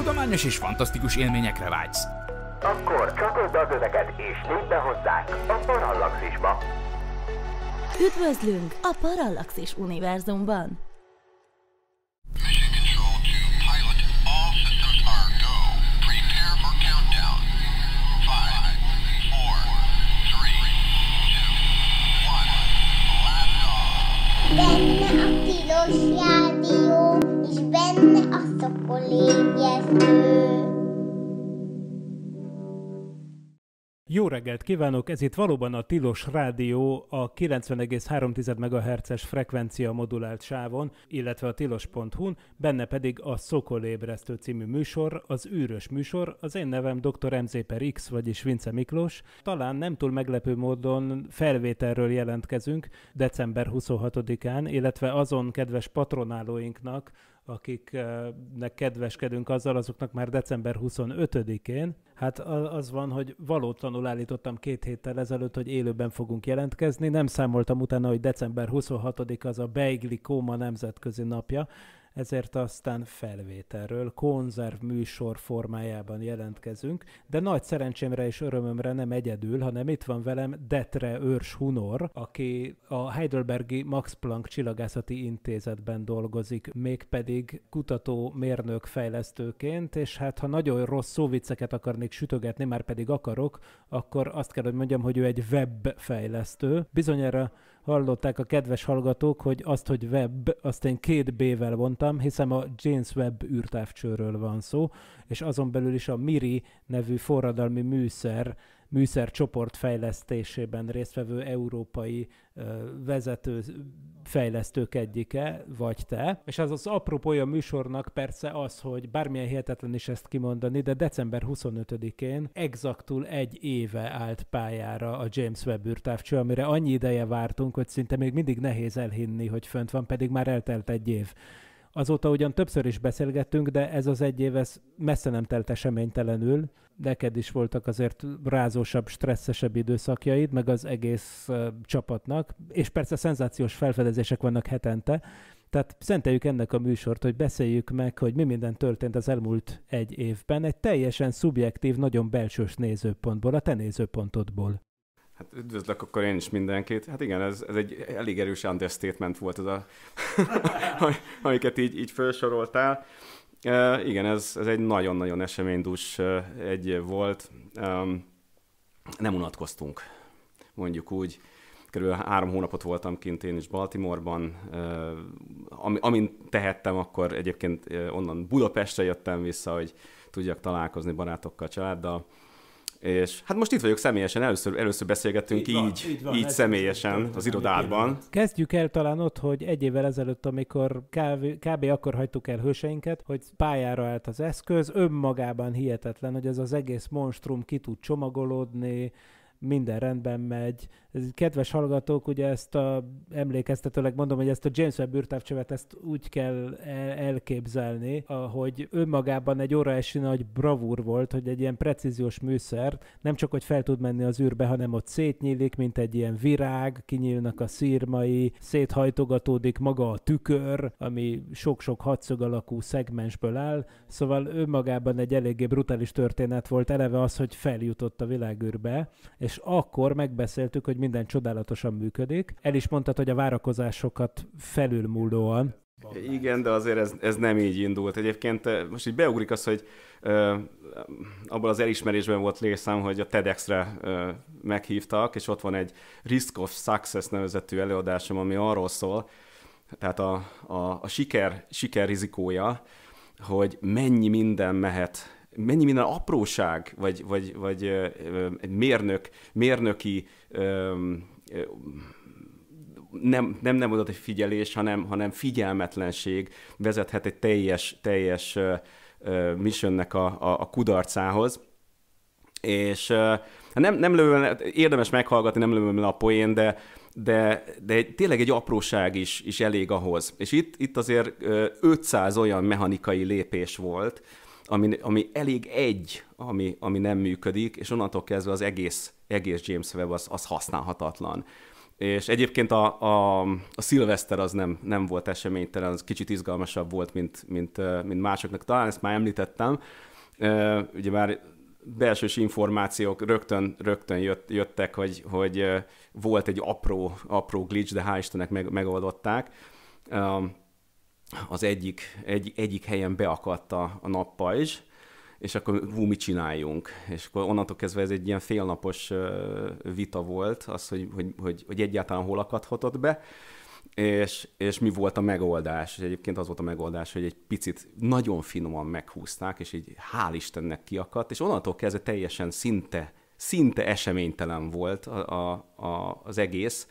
Tudományos és fantasztikus élményekre vágysz. Akkor csatold az öveket és lépj be hozzánk a Parallaxisba! Üdvözlünk a Parallaxis univerzumban! Jó reggelt kívánok! Ez itt valóban a Tilos Rádió a 90,3 MHz-es frekvencia modulált sávon, illetve a tilos.hu-n, benne pedig a Szokolébresztő című műsor, az űrös műsor, az én nevem Dr. MZ per X, vagyis Vince Miklós. Talán nem túl meglepő módon felvételről jelentkezünk december 26-án, illetve azon kedves patronálóinknak, akiknek kedveskedünk azzal, azoknak már december 25-én. Hát az van, hogy valótlanul állítottam két héttel ezelőtt, hogy élőben fogunk jelentkezni. Nem számoltam utána, hogy december 26 az a Beigli Kóma nemzetközi napja, ezért aztán felvételről, konzerv műsor formájában jelentkezünk, de nagy szerencsémre és örömömre nem egyedül, hanem itt van velem Detre Őrs Hunor, aki a Heidelbergi Max Planck Csillagászati Intézetben dolgozik, mégpedig kutató mérnök fejlesztőként, és hát ha nagyon rossz szóviceket akarnék sütögetni, már pedig akarok, akkor azt kell, hogy mondjam, hogy ő egy webfejlesztő. Bizonyára hallották a kedves hallgatók, hogy azt, hogy web, azt én két B-vel mondtam, hiszen a James Webb űrtávcsőről van szó, és azon belül is a MIRI nevű forradalmi műszer műszercsoport fejlesztésében résztvevő európai vezető fejlesztők egyike, vagy te. És az az apropója műsornak persze az, hogy bármilyen hihetetlen is ezt kimondani, de december 25-én exaktul egy éve állt pályára a James Webb űrtávcső, amire annyi ideje vártunk, hogy szinte még mindig nehéz elhinni, hogy fönt van, pedig már eltelt egy év. Azóta ugyan többször is beszélgettünk, de ez az egy év ez messze nem telt eseménytelenül. Neked is voltak azért rázósabb, stresszesebb időszakjaid, meg az egész uh, csapatnak, és persze szenzációs felfedezések vannak hetente, tehát szenteljük ennek a műsort, hogy beszéljük meg, hogy mi minden történt az elmúlt egy évben, egy teljesen szubjektív, nagyon belsős nézőpontból, a te nézőpontodból. Hát üdvözlök akkor én is mindenkit. Hát igen, ez, ez egy elég erős understatement volt az a, amiket így, így felsoroltál. E, igen, ez, ez egy nagyon-nagyon eseménydús egy volt. E, nem unatkoztunk, mondjuk úgy. Körülbelül három hónapot voltam kint én is Baltimoreban. E, am, amint tehettem, akkor egyébként onnan Budapestre jöttem vissza, hogy tudjak találkozni barátokkal, családdal. És hát most itt vagyok személyesen, először, először beszélgettünk így, így, van, így, így, van, így személyesen az irodában. Kezdjük el talán ott, hogy egy évvel ezelőtt, amikor kb, kb. akkor hagytuk el hőseinket, hogy pályára állt az eszköz, önmagában hihetetlen, hogy ez az egész monstrum ki tud csomagolódni, minden rendben megy. Ez, kedves hallgatók, ugye ezt a, emlékeztetőleg mondom, hogy ezt a James Webb űrtávcsövet ezt úgy kell el, elképzelni, hogy önmagában egy óra esi nagy bravúr volt, hogy egy ilyen precíziós műszer nem csak, hogy fel tud menni az űrbe, hanem ott szétnyílik, mint egy ilyen virág, kinyílnak a szírmai, széthajtogatódik maga a tükör, ami sok-sok hatszög alakú szegmensből áll, szóval önmagában egy eléggé brutális történet volt eleve az, hogy feljutott a világűrbe, és és akkor megbeszéltük, hogy minden csodálatosan működik. El is mondtad, hogy a várakozásokat felülmúlóan Igen, de azért ez, ez nem így indult. Egyébként eh, most így beugrik az, hogy ö, eh, abból az elismerésben volt lészám, hogy a TEDx-re ö, eh, meghívtak, és ott van egy Risk of Success nevezetű előadásom, ami arról szól, tehát a, a, a siker, siker rizikója, hogy mennyi minden mehet mennyi minden apróság, vagy, vagy, vagy egy mérnök, mérnöki nem, nem, nem oda egy figyelés, hanem, hanem figyelmetlenség vezethet egy teljes, teljes missionnek a, a, a kudarcához. És hát nem, nem lövöm, érdemes meghallgatni, nem lövöm le a poén, de, de, de tényleg egy apróság is, is elég ahhoz. És itt, itt azért 500 olyan mechanikai lépés volt, ami, ami elég egy, ami, ami nem működik, és onnantól kezdve az egész, egész James Webb az, az használhatatlan. És egyébként a, a, a szilveszter az nem, nem volt eseménytelen, az kicsit izgalmasabb volt, mint, mint, mint másoknak. Talán ezt már említettem, ugye már belsős információk rögtön, rögtön jött, jöttek, hogy, hogy volt egy apró, apró glitch, de hál' Istennek meg, megoldották az egyik, egy, egyik helyen beakadt a, a nappajzs, és akkor hú, mit csináljunk? És akkor onnantól kezdve ez egy ilyen félnapos vita volt, az, hogy, hogy, hogy, hogy egyáltalán hol akadhatott be, és, és mi volt a megoldás. És egyébként az volt a megoldás, hogy egy picit nagyon finoman meghúzták, és így hál' Istennek kiakadt, és onnantól kezdve teljesen szinte, szinte eseménytelen volt a, a, a, az egész.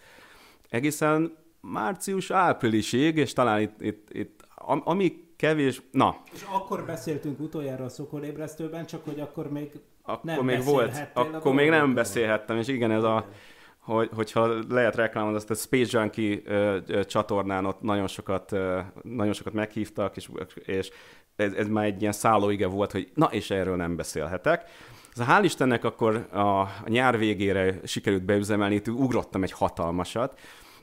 Egészen március-áprilisig, és talán itt, itt, itt ami kevés, na. És akkor beszéltünk utoljára a szokolébresztőben, csak hogy akkor még akkor nem még volt, akkor még nem beszélhettem, és igen, ez a, hogy, hogyha lehet reklámozni, azt a Space Junkie ö, ö, csatornán ott nagyon sokat, ö, nagyon sokat meghívtak, és, és ez, ez már egy ilyen szállóige volt, hogy na, és erről nem beszélhetek. Ez szóval hál' Istennek akkor a, a nyár végére sikerült beüzemelni, itt ugrottam egy hatalmasat,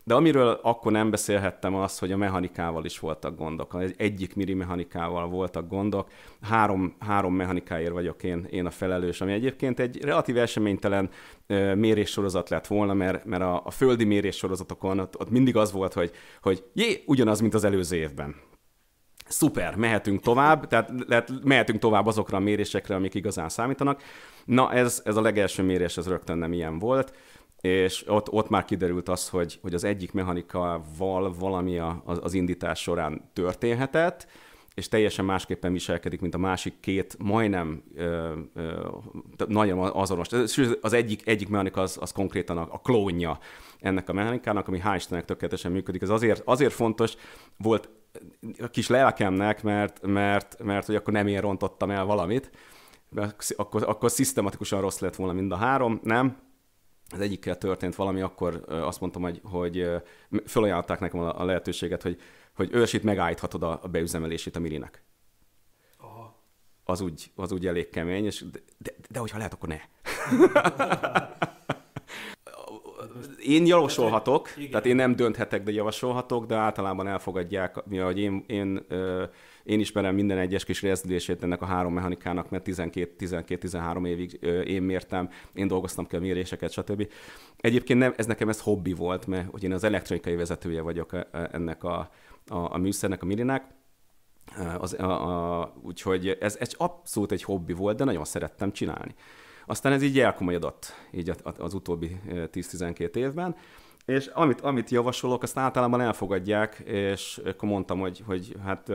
de amiről akkor nem beszélhettem az, hogy a mechanikával is voltak gondok. Egy, egyik miri mechanikával voltak gondok. Három, három mechanikáért vagyok én, én a felelős, ami egyébként egy relatív eseménytelen méréssorozat lett volna, mert, mert a, a földi méréssorozatokon ott, ott mindig az volt, hogy, hogy jé, ugyanaz, mint az előző évben szuper, mehetünk tovább, tehát lehet, mehetünk tovább azokra a mérésekre, amik igazán számítanak. Na, ez, ez a legelső mérés, ez rögtön nem ilyen volt és ott, ott már kiderült az, hogy, hogy az egyik mechanikával valami a, az, az indítás során történhetett, és teljesen másképpen viselkedik, mint a másik két, majdnem ö, ö, nagyon azonos. Az egyik, egyik mechanika az, az konkrétan a, a klónja ennek a mechanikának, ami hány Istennek tökéletesen működik. Ez azért, azért fontos volt a kis lelkemnek, mert, mert, mert hogy akkor nem én rontottam el valamit, akkor, akkor szisztematikusan rossz lett volna mind a három, nem? az egyikkel történt valami, akkor azt mondtam, hogy, hogy felajánlották nekem a lehetőséget, hogy, hogy ősít megállíthatod a beüzemelését a Mirinek. Az úgy, az úgy elég kemény, és de, de, de hogyha lehet, akkor ne. én javasolhatok, tehát én nem dönthetek, de javasolhatok, de általában elfogadják, hogy én, én én ismerem minden egyes kis rezdülését ennek a három mechanikának, mert 12-13 évig én mértem, én dolgoztam ki a méréseket, stb. Egyébként nem, ez nekem ez hobbi volt, mert hogy én az elektronikai vezetője vagyok e, e, ennek a, a, a műszernek, a Mirinák, az, a, a, úgyhogy ez, ez abszolút egy hobbi volt, de nagyon szerettem csinálni. Aztán ez így elkomolyodott így az utóbbi 10-12 évben, és amit, amit javasolok, azt általában elfogadják, és akkor mondtam, hogy, hogy hát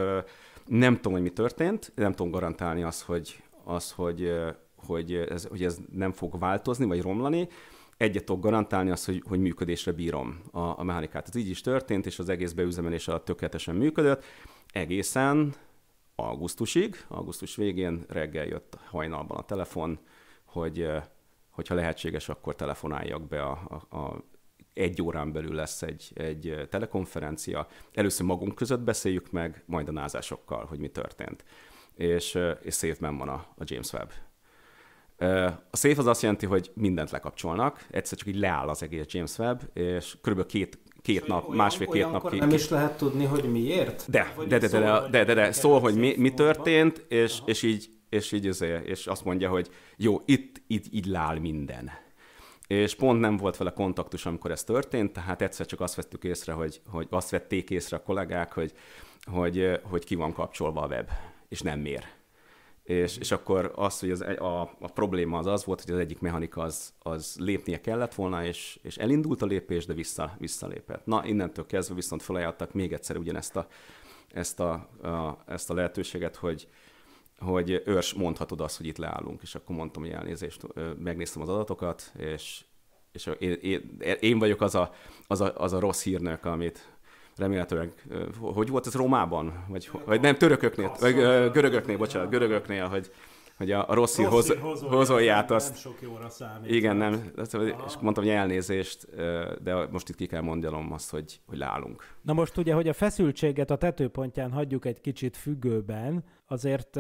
nem tudom, hogy mi történt, nem tudom garantálni azt, hogy, az, hogy, hogy, ez, hogy ez nem fog változni, vagy romlani, egyet tudok garantálni azt, hogy, hogy működésre bírom a, a mechanikát. Ez így is történt, és az egész beüzemelés alatt tökéletesen működött, egészen augusztusig, augusztus végén reggel jött hajnalban a telefon, hogy hogyha lehetséges, akkor telefonáljak be a, a, a egy órán belül lesz egy, egy telekonferencia. Először magunk között beszéljük meg, majd a názásokkal, hogy mi történt. És, és szépen van a, a James Webb. A szép az azt jelenti, hogy mindent lekapcsolnak, egyszer csak így leáll az egész James Webb, és körülbelül két, két és nap, másfél-két nap. Két, nem is lehet tudni, hogy miért? De, de, de, de, de, de, de, de szól, hogy mi, mi történt, és, és így, és így, és, izé- így, és azt mondja, hogy jó, itt, itt így leáll minden és pont nem volt vele kontaktus, amikor ez történt, tehát egyszer csak azt vettük észre, hogy, hogy azt vették észre a kollégák, hogy, hogy, hogy ki van kapcsolva a web, és nem mér. És, és akkor az, hogy az, a, a probléma az az volt, hogy az egyik mechanika az, az lépnie kellett volna, és, és elindult a lépés, de vissza, visszalépett. Na, innentől kezdve viszont felajánlottak még egyszer ugyanezt a, ezt a, a, ezt a lehetőséget, hogy, hogy őrs, mondhatod azt, hogy itt leállunk, és akkor mondtam, hogy elnézést, megnéztem az adatokat, és, és én, én, én vagyok az a, az, a, az a rossz hírnök, amit remélhetőleg, hogy volt ez Rómában? Vagy, vagy nem, törököknél, vagy görögöknél, bocsánat, görögöknél, hogy, hogy a, rossz hír hoz, hozolját azt... Nem sok jóra számít. Igen, nem, és mondtam, hogy elnézést, de most itt ki kell mondjam azt, hogy, hogy leállunk. Na most ugye, hogy a feszültséget a tetőpontján hagyjuk egy kicsit függőben, azért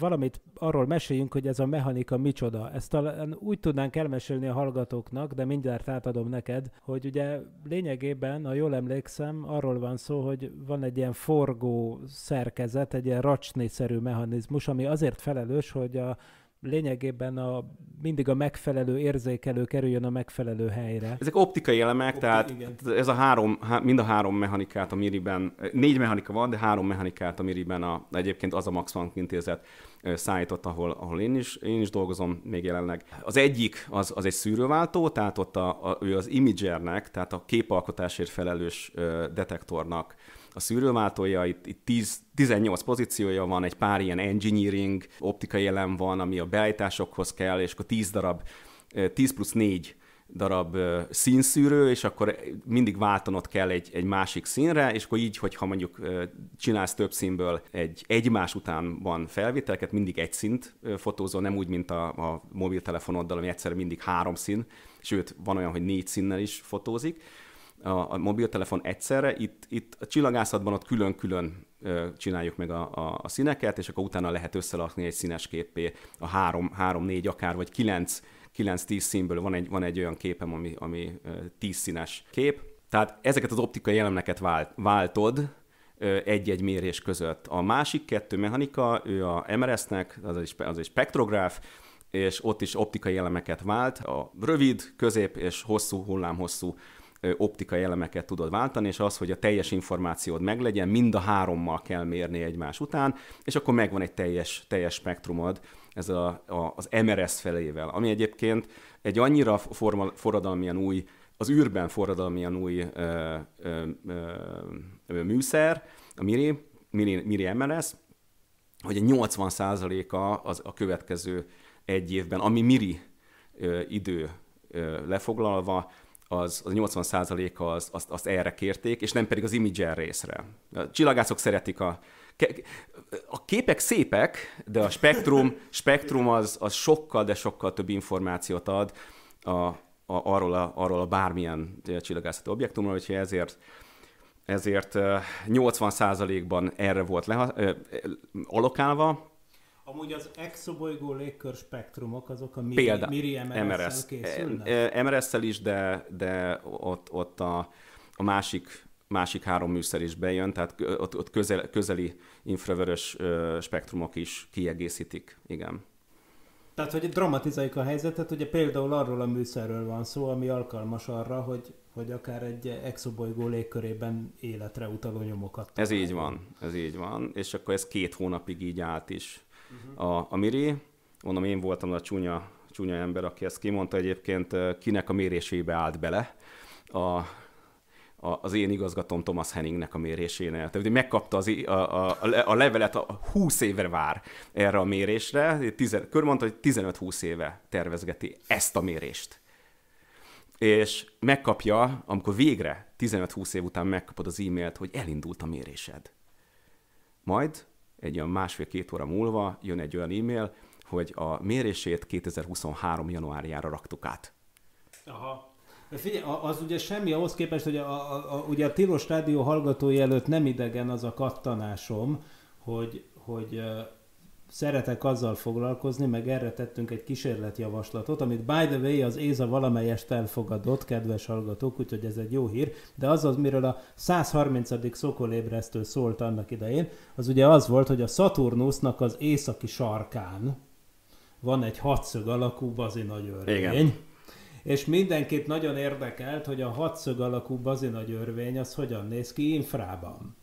valamit arról meséljünk, hogy ez a mechanika micsoda. Ezt talán úgy tudnánk elmesélni a hallgatóknak, de mindjárt átadom neked, hogy ugye lényegében, ha jól emlékszem, arról van szó, hogy van egy ilyen forgó szerkezet, egy ilyen racsnészerű mechanizmus, ami azért felelős, hogy a lényegében a, mindig a megfelelő érzékelő kerüljön a megfelelő helyre. Ezek optikai elemek, Opti, tehát igen. ez a három, mind a három mechanikát a Miriben, négy mechanika van, de három mechanikát a Miriben a, egyébként az a Max Planck intézet szállított, ahol, ahol én, is, én is dolgozom még jelenleg. Az egyik az, az egy szűrőváltó, tehát ott a, a, ő az imagernek, tehát a képalkotásért felelős detektornak a szűrőmátolja, itt, itt 10, 18 pozíciója van, egy pár ilyen engineering, optikai elem van, ami a beállításokhoz kell, és akkor 10 darab, 10 plusz 4 darab színszűrő, és akkor mindig váltanod kell egy, egy másik színre, és akkor így, hogyha mondjuk csinálsz több színből egy egymás van felvételket, mindig egy szint fotózol, nem úgy, mint a, a mobiltelefonoddal, ami egyszerre mindig három szín, sőt, van olyan, hogy négy színnel is fotózik, a, a mobiltelefon egyszerre, itt, itt a csillagászatban ott külön-külön csináljuk meg a, a, a színeket, és akkor utána lehet összelakni egy színes képé a három, három négy akár, vagy kilenc kilenc tíz színből van egy, van egy olyan képem, ami, ami tíz színes kép. Tehát ezeket az optikai elemeket vált, váltod egy-egy mérés között. A másik kettő mechanika, ő a MRS-nek, az egy, az egy spektrográf, és ott is optikai elemeket vált, a rövid, közép és hosszú hullámhosszú optikai elemeket tudod váltani, és az, hogy a teljes információd meglegyen, mind a hárommal kell mérni egymás után, és akkor megvan egy teljes, teljes spektrumod, ez a, a, az MRS felével, ami egyébként egy annyira forma, forradalmian új, az űrben forradalmian új ö, ö, ö, műszer, a Miri, Miri, Miri MRS, hogy a 80%-a az a következő egy évben, ami Miri ö, idő ö, lefoglalva, az, az 80%-a az, azt, azt erre kérték, és nem pedig az imidzser részre. A csillagászok szeretik a... A képek szépek, de a spektrum, spektrum az, az sokkal, de sokkal több információt ad a, a, arról, a, arról a bármilyen csillagászati objektumról, hogyha ezért ezért 80%-ban erre volt leha- alokálva, Amúgy az exobolygó légkör spektrumok azok a Miri, Példa, Miri mrs készülnek? MRS-szel is, de, de ott, ott a, a másik másik három műszer is bejön, tehát ott, ott közel, közeli infravörös spektrumok is kiegészítik, igen. Tehát, hogy dramatizáljuk a helyzetet, ugye például arról a műszerről van szó, ami alkalmas arra, hogy, hogy akár egy exobolygó légkörében életre utaló nyomokat. Ez így van, ez így van, és akkor ez két hónapig így állt is a, a Miri. Mondom, én voltam a csúnya, csúnya ember, aki ezt kimondta egyébként, kinek a mérésébe állt bele a, a, az én igazgatóm Thomas Henningnek a mérésénél. Tehát megkapta az, a, a, a levelet, a 20 évre vár erre a mérésre, tizen, körmondta, hogy 15-20 éve tervezgeti ezt a mérést. És megkapja, amikor végre 15-20 év után megkapod az e-mailt, hogy elindult a mérésed. Majd egy olyan másfél-két óra múlva jön egy olyan e-mail, hogy a mérését 2023. januárjára raktuk át. Aha. De figyelj, az ugye semmi ahhoz képest, hogy a, a, a, ugye a Tilos Rádió hallgatói előtt nem idegen az a kattanásom, hogy, hogy szeretek azzal foglalkozni, meg erre tettünk egy kísérletjavaslatot, amit by the way az Éza valamelyest elfogadott, kedves hallgatók, úgyhogy ez egy jó hír, de az az, miről a 130. szokolébresztő szólt annak idején, az ugye az volt, hogy a Saturnusnak az északi sarkán van egy hatszög alakú bazi nagy örvény. És mindenkit nagyon érdekelt, hogy a hatszög alakú nagy örvény az hogyan néz ki infrában.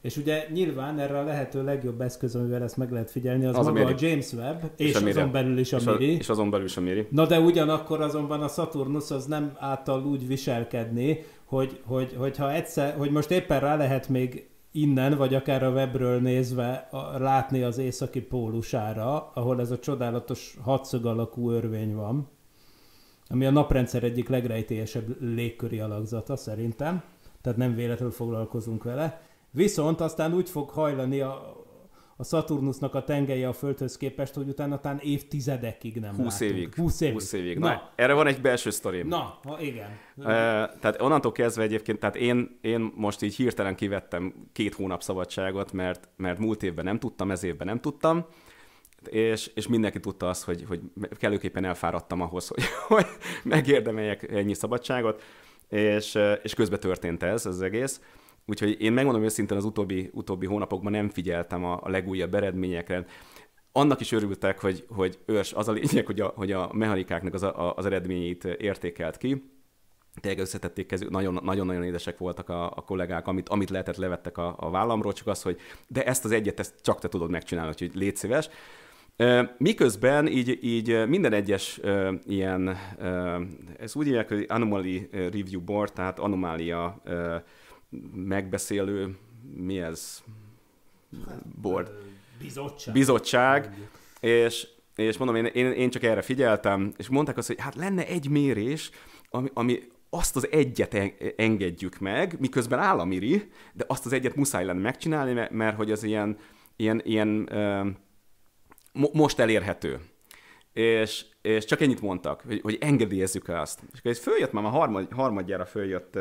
És ugye nyilván erre a lehető legjobb eszköz, amivel ezt meg lehet figyelni, az, az maga a, a James Webb, és, és a azon belül is a Miri. És, a, és azon belül is a Miri. Na de ugyanakkor azonban a Saturnus az nem által úgy viselkedni, hogy, hogy, hogyha egyszer, hogy most éppen rá lehet még innen, vagy akár a webről nézve a, látni az északi pólusára, ahol ez a csodálatos hatszög alakú örvény van, ami a naprendszer egyik legrejtélyesebb légköri alakzata szerintem, tehát nem véletlenül foglalkozunk vele Viszont aztán úgy fog hajlani a, a Saturnusnak a tengelye a Földhöz képest, hogy utána talán évtizedekig nem 20 látunk. évig. 20 évig. 20 évig. Na. Na, erre van egy belső sztorim. Na, ha igen. Uh, tehát onnantól kezdve egyébként, tehát én, én most így hirtelen kivettem két hónap szabadságot, mert, mert múlt évben nem tudtam, ez évben nem tudtam, és, és mindenki tudta azt, hogy, hogy kellőképpen elfáradtam ahhoz, hogy, hogy megérdemeljek ennyi szabadságot, és, és közben történt ez az egész. Úgyhogy én megmondom őszintén, az utóbbi, utóbbi hónapokban nem figyeltem a, a legújabb eredményekre. Annak is örültek, hogy, hogy ős, az a lényeg, hogy a, hogy a mechanikáknak az, a, az eredményét értékelt ki. Tényleg összetették kezük, nagyon-nagyon édesek voltak a, a kollégák, amit, amit lehetett levettek a, a vállamról, csak az, hogy de ezt az egyet, ezt csak te tudod megcsinálni, úgyhogy légy szíves. Miközben így, így minden egyes ilyen, ez úgy hívják, hogy Anomaly Review Board, tehát anomália megbeszélő, mi ez? Hát, Board. Bizottság. Bizottság. És, és mondom, én, én, én csak erre figyeltem, és mondták azt, hogy hát lenne egy mérés, ami, ami azt az egyet engedjük meg, miközben államiri, de azt az egyet muszáj lenne megcsinálni, mert, mert hogy az ilyen, ilyen, ilyen ö, most elérhető. És, és csak ennyit mondtak, hogy, hogy engedélyezzük azt. És akkor ez följött, már a harmad, harmadjára följött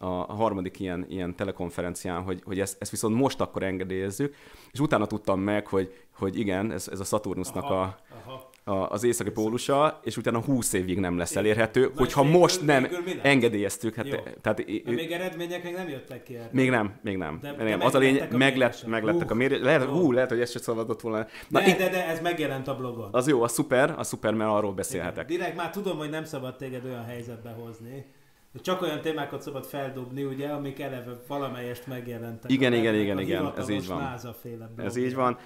a harmadik ilyen, ilyen telekonferencián, hogy, hogy ezt, ezt viszont most akkor engedélyezzük, és utána tudtam meg, hogy, hogy igen, ez, ez a Saturnusnak aha, a, aha. a, az északi pólusa, és utána 20 évig nem lesz elérhető, Na hogyha végül, most nem végül engedélyeztük. Hát, e, tehát, Na, még eredmények még nem jöttek ki erre. Még nem, még nem. De, nem. De az a lényeg, meglettek a mérések. Lehet, hú, lehet, hogy ezt sem szabadott volna. Na, de, de, de, ez megjelent a blogon. Az jó, a szuper, a szuper, mert arról beszélhetek. Igen. Direkt már tudom, hogy nem szabad téged olyan helyzetbe hozni, csak olyan témákat szabad feldobni, ugye, amik eleve valamelyest megjelentek. Igen, igen, igen, igen, ez így van. Ez így van.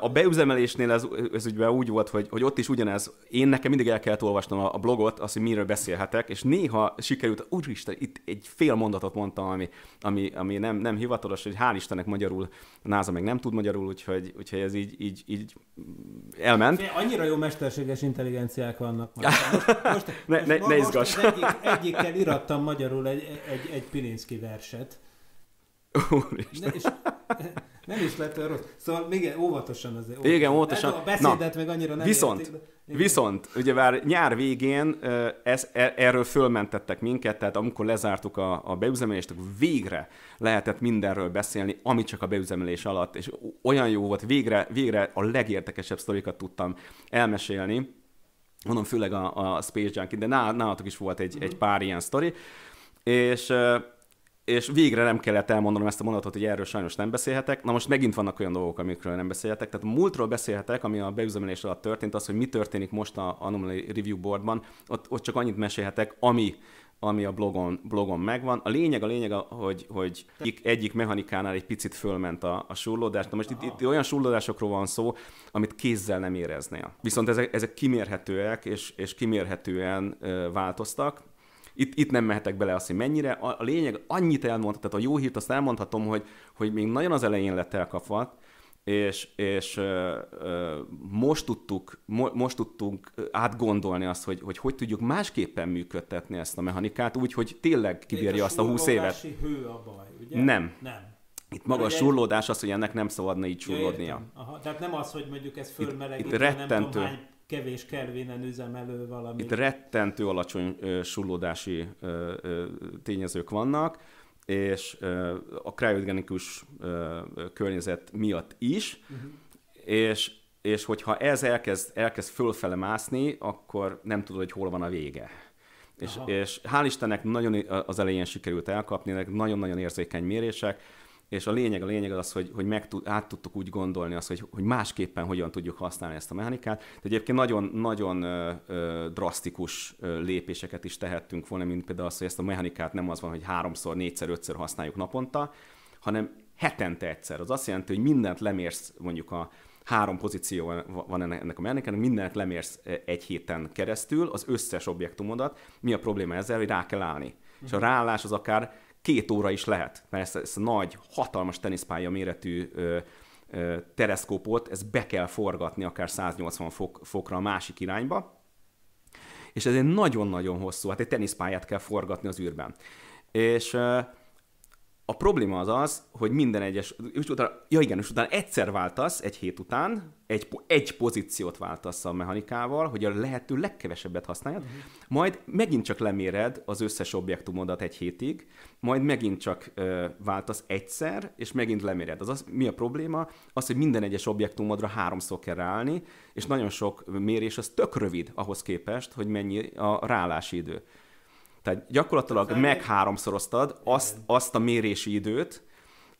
A beüzemelésnél ez, ez ügyben úgy volt, hogy, hogy ott is ugyanez. Én nekem mindig el kellett olvasnom a, a blogot, azt, hogy miről beszélhetek, és néha sikerült, úristen, itt egy fél mondatot mondtam, ami, ami, ami nem, nem hivatalos, hogy hál' Istennek magyarul, a Náza meg nem tud magyarul, úgyhogy, úgyhogy ez így, így, így elment. Fé, annyira jó mesterséges intelligenciák vannak. Most, most, ne, most, ne, most, ne Most egyik, egyikkel irattam magyarul egy, egy, egy Pilinszki verset, Úristen. Ne, és, nem is lett olyan rossz. Szóval még óvatosan azért. Óvatosan. Igen, óvatosan. Ez a beszédet Na, meg annyira nem Viszont, érték, de... viszont, ugye már nyár végén ez, e- erről fölmentettek minket, tehát amikor lezártuk a, a beüzemelést, akkor végre lehetett mindenről beszélni, ami csak a beüzemelés alatt, és olyan jó volt, végre, végre a legértekesebb sztorikat tudtam elmesélni, mondom, főleg a, a Space Junkie, de nálatok is volt egy, uh-huh. egy mhm. pár ilyen sztori, és és végre nem kellett elmondanom ezt a mondatot, hogy erről sajnos nem beszélhetek. Na most megint vannak olyan dolgok, amikről nem beszélhetek. Tehát múltról beszélhetek, ami a beüzemelés alatt történt, az, hogy mi történik most a Anomaly Review Boardban, ott, ott csak annyit mesélhetek, ami ami a blogon, blogon megvan. A lényeg, a lényeg, hogy, hogy egyik, egyik mechanikánál egy picit fölment a, a súrlódás. Na most itt, itt olyan súrlódásokról van szó, amit kézzel nem éreznél. Viszont ezek, ezek kimérhetőek, és, és kimérhetően ö, változtak itt, itt nem mehetek bele azt, hogy mennyire. A, a lényeg, annyit elmondhat, tehát a jó hírt azt elmondhatom, hogy, hogy még nagyon az elején lett elkapva, és, és ö, ö, most, tudtuk, mo, most tudtunk átgondolni azt, hogy, hogy hogy tudjuk másképpen működtetni ezt a mechanikát, úgy, hogy tényleg kibírja azt a 20 évet. hő a baj, ugye? Nem. Nem. Itt maga a surlódás az, hogy ennek nem szabadna így surlódnia. Ja, Aha, tehát nem az, hogy mondjuk ez fölmelegít, itt, itt rettentő. nem tudom hány kevés kelvinen üzemelő valami. Itt rettentő alacsony sullódási tényezők vannak, és a kriogenikus környezet miatt is, uh-huh. és, és hogyha ez elkezd, elkezd fölfele mászni, akkor nem tudod, hogy hol van a vége. És, és hál' Istennek nagyon az elején sikerült elkapni, nagyon-nagyon érzékeny mérések, és a lényeg, a lényeg az, hogy, hogy meg tud, át tudtuk úgy gondolni azt, hogy, hogy másképpen hogyan tudjuk használni ezt a mechanikát. De egyébként nagyon-nagyon drasztikus lépéseket is tehettünk volna, mint például az, hogy ezt a mechanikát nem az van, hogy háromszor, négyszer, ötször használjuk naponta, hanem hetente egyszer. Az azt jelenti, hogy mindent lemérsz mondjuk a három pozíció van ennek a mechanikának, mindent lemérsz e, egy héten keresztül, az összes objektumodat. Mi a probléma ezzel, hogy rá kell állni. És a ráállás az akár két óra is lehet, mert ezt, ezt a nagy, hatalmas teniszpálya méretű ö, ö, teleszkópot, ezt be kell forgatni akár 180 fok, fokra a másik irányba, és ez egy nagyon-nagyon hosszú, hát egy teniszpályát kell forgatni az űrben. És ö, a probléma az az, hogy minden egyes, és utána, ja igen, és utána egyszer váltasz egy hét után, egy, egy pozíciót váltasz a mechanikával, hogy a lehető legkevesebbet használjad, uh-huh. majd megint csak leméred az összes objektumodat egy hétig, majd megint csak ö, váltasz egyszer, és megint leméred. Az, az mi a probléma? Az, hogy minden egyes objektumodra háromszor kell ráállni, és nagyon sok mérés az tök rövid ahhoz képest, hogy mennyi a rálási idő. Tehát gyakorlatilag Tehát meg azt, azt a mérési időt,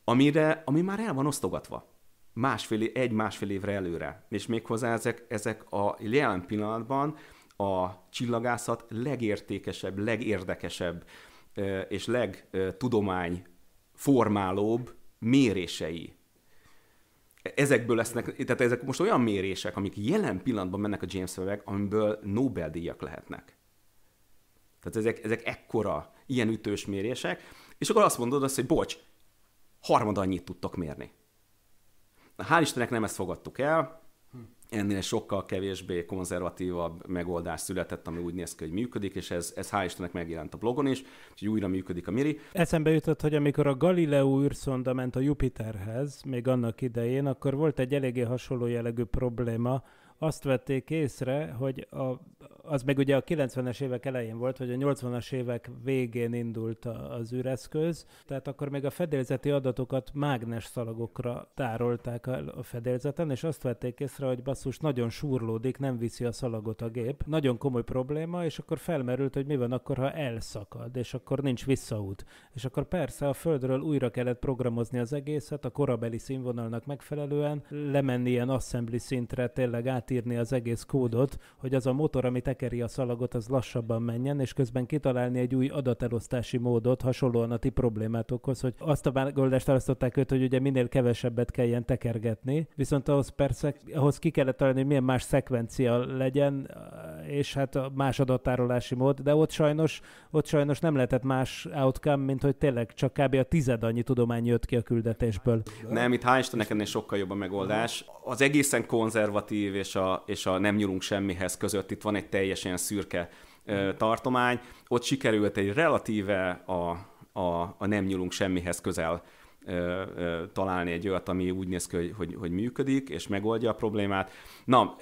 amire, ami már el van osztogatva. Másfél, egy-másfél évre előre. És méghozzá ezek, ezek a jelen pillanatban a csillagászat legértékesebb, legérdekesebb és legtudomány formálóbb mérései. Ezekből lesznek, tehát ezek most olyan mérések, amik jelen pillanatban mennek a James Webb-ek, amiből Nobel-díjak lehetnek. Tehát ezek, ezek ekkora, ilyen ütős mérések, és akkor azt mondod azt, hogy bocs, harmad annyit tudtak mérni. Na, hál' Istennek nem ezt fogadtuk el, ennél sokkal kevésbé konzervatívabb megoldás született, ami úgy néz ki, hogy működik, és ez, ez hál' Istennek megjelent a blogon is, úgyhogy újra működik a Miri. Eszembe jutott, hogy amikor a Galileo űrszonda ment a Jupiterhez, még annak idején, akkor volt egy eléggé hasonló jellegű probléma, azt vették észre, hogy a, az meg ugye a 90-es évek elején volt, hogy a 80-as évek végén indult a, az üreszköz, tehát akkor még a fedélzeti adatokat mágnes szalagokra tárolták a, a fedélzeten, és azt vették észre, hogy basszus nagyon súrlódik, nem viszi a szalagot a gép. Nagyon komoly probléma, és akkor felmerült, hogy mi van akkor, ha elszakad, és akkor nincs visszaút. És akkor persze a Földről újra kellett programozni az egészet, a korabeli színvonalnak megfelelően, lemenni ilyen assembly szintre, tényleg át átírni az egész kódot, hogy az a motor, ami tekeri a szalagot, az lassabban menjen, és közben kitalálni egy új adatelosztási módot, hasonlóan a ti problémátokhoz, hogy azt a megoldást választották őt, hogy ugye minél kevesebbet kelljen tekergetni, viszont ahhoz persze, ahhoz ki kellett találni, hogy milyen más szekvencia legyen, és hát a más adattárolási mód, de ott sajnos, ott sajnos nem lehetett más outcome, mint hogy tényleg csak kb. a tized annyi tudomány jött ki a küldetésből. Nem, itt hál' Istennek ennél sokkal jobb a megoldás. Az egészen konzervatív és a, és a nem nyúlunk semmihez között itt van egy teljesen szürke tartomány. Ott sikerült egy relatíve a, a, a nem nyúlunk semmihez közel találni egy olyat, ami úgy néz ki, hogy, hogy, hogy működik, és megoldja a problémát. Na,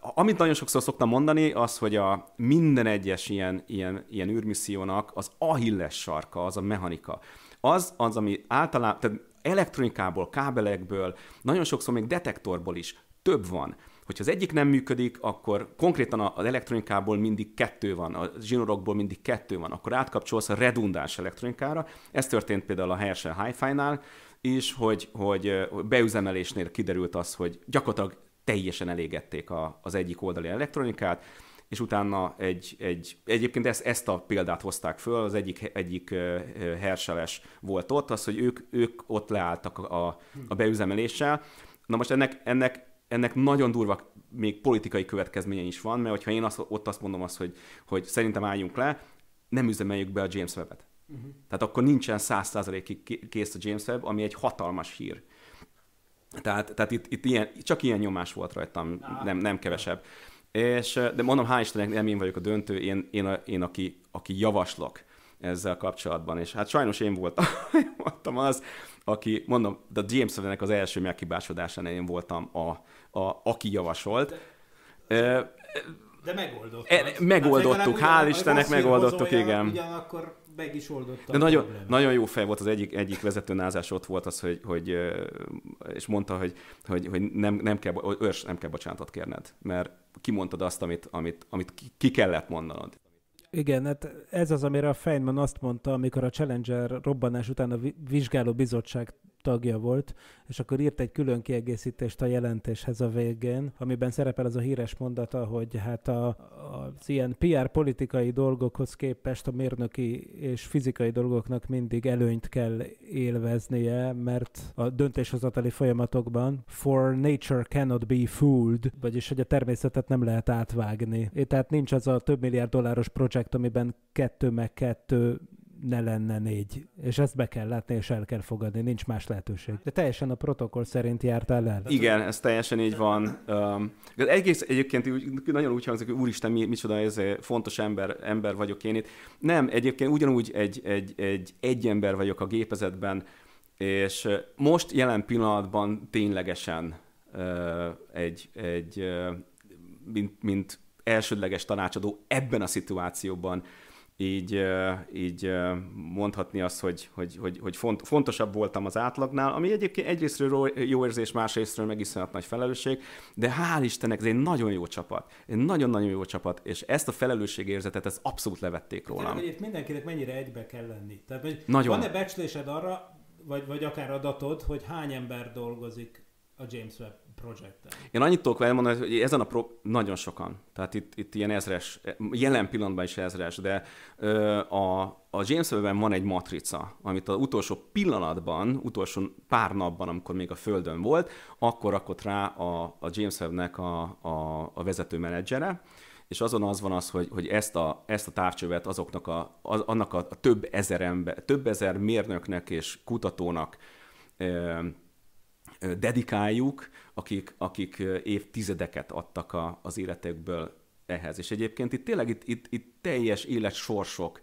amit nagyon sokszor szoktam mondani, az, hogy a minden egyes ilyen, ilyen, ilyen űrmissziónak az ahilles sarka, az a mechanika. Az, az ami általában, tehát elektronikából, kábelekből, nagyon sokszor még detektorból is több van. Hogyha az egyik nem működik, akkor konkrétan az elektronikából mindig kettő van, a zsinórokból mindig kettő van, akkor átkapcsolsz a redundáns elektronikára. Ez történt például a helyesen Hi-Fi-nál, és hogy, hogy beüzemelésnél kiderült az, hogy gyakorlatilag teljesen elégették a, az egyik oldali elektronikát, és utána egy, egy egyébként ezt, ezt a példát hozták föl, az egyik, egyik herseles volt ott, az, hogy ők, ők ott leálltak a, a beüzemeléssel. Na most ennek, ennek ennek nagyon durva még politikai következménye is van, mert hogyha én azt, ott azt mondom azt, hogy, hogy szerintem álljunk le, nem üzemeljük be a James Webb-et. Uh-huh. Tehát akkor nincsen 100%-ig kész a James Webb, ami egy hatalmas hír. Tehát, tehát itt, itt ilyen, csak ilyen nyomás volt rajtam, nah. nem, nem kevesebb. És, de mondom, hál' Istennek nem én vagyok a döntő, én, én, a, én aki, aki javaslok ezzel kapcsolatban, és hát sajnos én voltam, voltam az, aki, mondom, a James nek az első meghibásodásánál én voltam a, a, aki javasolt. De, de hát megoldottuk. E, megoldottuk, hát, hál' Istennek megoldottuk, igen. Ugyanakkor meg is oldottam. De nagyon, nagyon jó fej volt az egyik, egyik vezetőnázás ott volt az, hogy, hogy és mondta, hogy, hogy, hogy nem, nem, kell, őrs, nem kell bocsánatot kérned, mert kimondtad azt, amit, amit, amit ki kellett mondanod. Igen, hát ez az, amire a Feynman azt mondta, amikor a Challenger robbanás után a vizsgáló bizottság tagja volt, és akkor írt egy külön kiegészítést a jelentéshez a végén, amiben szerepel az a híres mondata, hogy hát a, az ilyen PR politikai dolgokhoz képest a mérnöki és fizikai dolgoknak mindig előnyt kell élveznie, mert a döntéshozatali folyamatokban for nature cannot be fooled, vagyis hogy a természetet nem lehet átvágni. É, tehát nincs az a több milliárd dolláros projekt, amiben kettő meg kettő ne lenne négy. És ezt be kell látni, és el kell fogadni, nincs más lehetőség. De teljesen a protokoll szerint jártál el. Igen, ez teljesen így van. Um, egész, egyébként úgy, nagyon úgy hangzik, hogy úristen, mi, micsoda ez, eh, fontos ember, ember vagyok én itt. Nem, egyébként ugyanúgy egy, egy, egy, egy ember vagyok a gépezetben, és eh, most jelen pillanatban ténylegesen uh, egy, egy uh, mint, mint elsődleges tanácsadó ebben a szituációban így, így mondhatni azt, hogy, hogy, hogy, hogy font, fontosabb voltam az átlagnál, ami egyébként egyrésztről jó érzés, másrésztről meg iszonyat nagy felelősség, de hál' Istennek ez egy nagyon jó csapat, egy nagyon-nagyon jó csapat, és ezt a felelősségérzetet ezt abszolút levették rólam. Egyébként mindenkinek mennyire egybe kell lenni. Tehát, hogy nagyon. Van-e becslésed arra, vagy, vagy akár adatod, hogy hány ember dolgozik a James Webb projekten? Én annyit tudok elmondani, hogy ezen a pro... nagyon sokan, tehát itt, itt ilyen ezres, jelen pillanatban is ezres, de ö, a, a James Webb-ben van egy matrica, amit az utolsó pillanatban, utolsó pár napban, amikor még a Földön volt, akkor rakott rá a, a James Webb-nek a, a, a vezető menedzsere, és azon az van az, hogy, hogy ezt, a, ezt a távcsövet azoknak a, az, annak a több ezer ember, több ezer mérnöknek és kutatónak ö, dedikáljuk, akik, akik évtizedeket adtak a, az életekből ehhez. És egyébként itt tényleg itt, itt, itt teljes életsorsok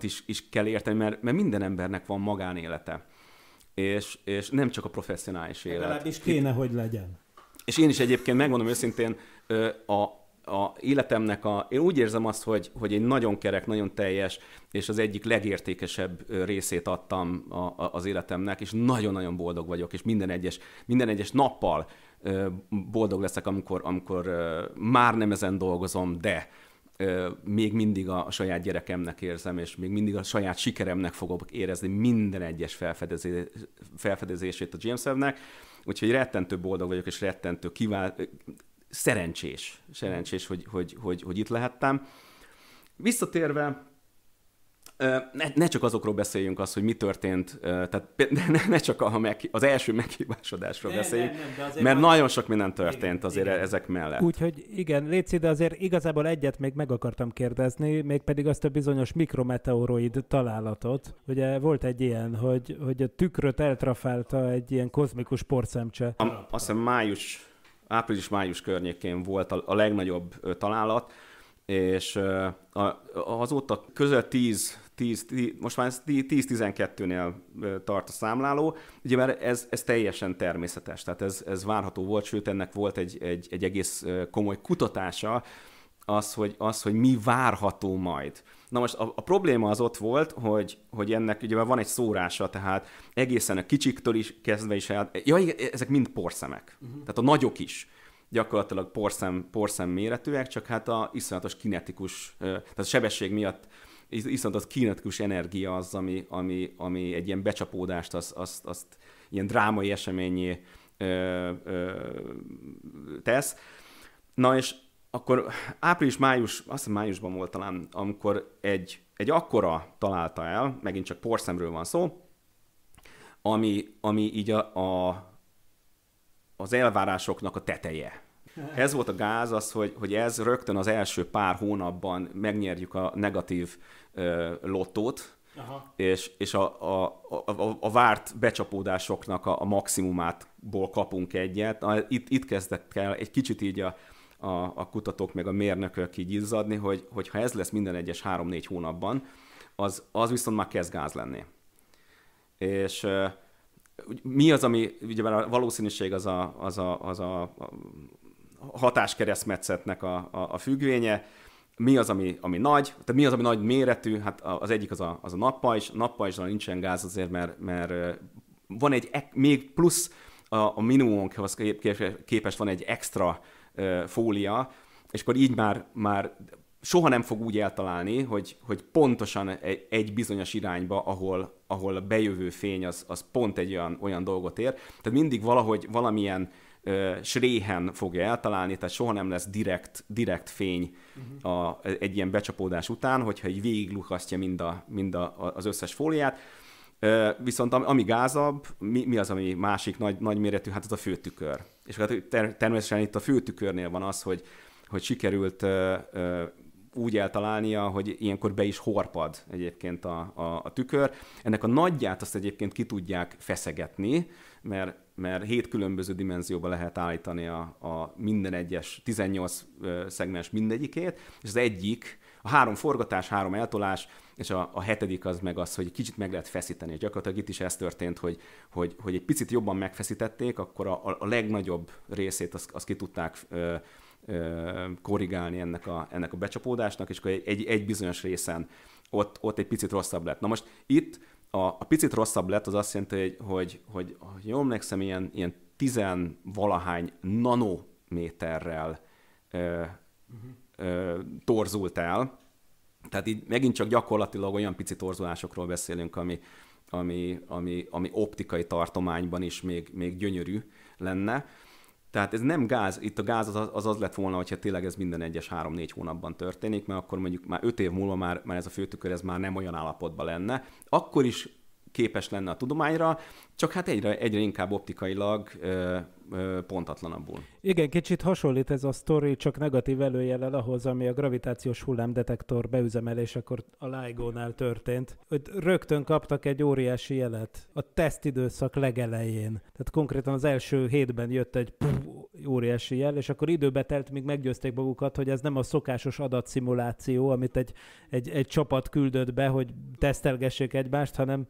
is, is kell érteni, mert, mert minden embernek van magánélete. És, és nem csak a professzionális hát élet. Legalábbis kéne, Itt, hogy legyen. És én is egyébként megmondom őszintén, a, a életemnek a, én úgy érzem azt, hogy, hogy egy nagyon kerek, nagyon teljes, és az egyik legértékesebb részét adtam a, a, az életemnek, és nagyon-nagyon boldog vagyok, és minden egyes, minden egyes nappal boldog leszek, amikor, amikor már nem ezen dolgozom, de még mindig a saját gyerekemnek érzem, és még mindig a saját sikeremnek fogok érezni minden egyes felfedezését a James Webb-nek, úgyhogy rettentő boldog vagyok, és rettentő kivál, szerencsés, szerencsés, hogy, hogy, hogy, hogy itt lehettem. Visszatérve, ne, ne csak azokról beszéljünk az, hogy mi történt, tehát ne, ne csak a az első meghívásodásról beszéljünk, nem, nem, mert nagyon sok minden történt azért igen. ezek mellett. Úgyhogy igen, Léci, de azért igazából egyet még meg akartam kérdezni, mégpedig azt a bizonyos mikrometeoroid találatot. Ugye volt egy ilyen, hogy, hogy a tükröt eltrafálta egy ilyen kozmikus porszemcse. azt hiszem május április-május környékén volt a, a legnagyobb találat, és azóta közel 10, 10, 10 most már 10-12-nél tart a számláló, ugye mert ez, ez teljesen természetes, tehát ez, ez várható volt, sőt ennek volt egy, egy, egy egész komoly kutatása, az hogy, az, hogy mi várható majd. Na most a, a probléma az ott volt, hogy, hogy ennek ugye van egy szórása, tehát egészen a kicsiktől is kezdve is el... Ja, ezek mind porszemek. Uh-huh. Tehát a nagyok is gyakorlatilag porszem, porszem méretűek, csak hát a iszonyatos kinetikus, tehát a sebesség miatt iszonyatos az kinetikus energia az, ami, ami, ami egy ilyen becsapódást, azt, azt, azt ilyen drámai eseményé ö, ö, tesz. Na és akkor április-május, azt hiszem májusban volt talán, amikor egy, egy akkora találta el, megint csak porszemről van szó, ami, ami így a, a, az elvárásoknak a teteje. Ez volt a gáz, az, hogy, hogy ez rögtön az első pár hónapban megnyerjük a negatív ö, lottót, Aha. és, és a, a, a, a várt becsapódásoknak a, a maximumátból kapunk egyet. Itt, itt kezdett el egy kicsit így a, a, a kutatók meg a mérnökök így izzadni, hogy, hogy ha ez lesz minden egyes három-négy hónapban, az, az viszont már kezd gáz lenni. És mi az, ami, ugye a valószínűség az a, az a, az a, a hatáskeresztmetszetnek a, a, a függvénye, mi az, ami, ami nagy, tehát mi az, ami nagy méretű, hát az egyik az a, az a nappajzs, nappajzsra nincsen gáz azért, mert, mert van egy, még plusz a, a minimumhoz képest van egy extra fólia, és akkor így már, már soha nem fog úgy eltalálni, hogy, hogy pontosan e, egy, bizonyos irányba, ahol, ahol a bejövő fény az, az pont egy olyan, olyan dolgot ér. Tehát mindig valahogy valamilyen ö, sréhen fogja eltalálni, tehát soha nem lesz direkt, direkt fény uh-huh. a, egy ilyen becsapódás után, hogyha így végiglukasztja mind, a, mind a, az összes fóliát Viszont ami gázabb, mi, mi az, ami másik nagy, nagy méretű? Hát ez a főtükör. És hát ter- természetesen itt a főtükörnél van az, hogy, hogy sikerült úgy eltalálnia, hogy ilyenkor be is horpad egyébként a, a, a tükör. Ennek a nagyját azt egyébként ki tudják feszegetni, mert, mert hét különböző dimenzióba lehet állítani a, a minden egyes 18 szegmens mindegyikét, és az egyik, a három forgatás, három eltolás, és a, a hetedik az meg az, hogy kicsit meg lehet feszíteni, és gyakorlatilag itt is ez történt, hogy, hogy, hogy egy picit jobban megfeszítették, akkor a, a legnagyobb részét azt, az ki tudták ö, ö, korrigálni ennek a, ennek a becsapódásnak, és akkor egy, egy, bizonyos részen ott, ott egy picit rosszabb lett. Na most itt a, a picit rosszabb lett az azt jelenti, hogy, hogy, hogy, jól emlékszem, ilyen, ilyen tizen valahány nanométerrel ö, uh-huh. ö, torzult el, tehát így megint csak gyakorlatilag olyan pici torzulásokról beszélünk, ami, ami, ami, ami optikai tartományban is még, még gyönyörű lenne. Tehát ez nem gáz, itt a gáz az az, az lett volna, hogyha tényleg ez minden egyes 3-4 hónapban történik, mert akkor mondjuk már 5 év múlva már, már ez a főtükör ez már nem olyan állapotban lenne. Akkor is képes lenne a tudományra, csak hát egyre, egyre inkább optikailag ö, ö, pontatlanabbul. Igen, kicsit hasonlít ez a sztori, csak negatív előjellel ahhoz, ami a gravitációs hullámdetektor beüzemelésekor a ligo történt. Hogy rögtön kaptak egy óriási jelet a tesztidőszak legelején. Tehát konkrétan az első hétben jött egy óriási jel és akkor időbe telt, míg meggyőzték magukat, hogy ez nem a szokásos adatszimuláció, amit egy, egy, egy csapat küldött be, hogy tesztelgessék egymást, hanem,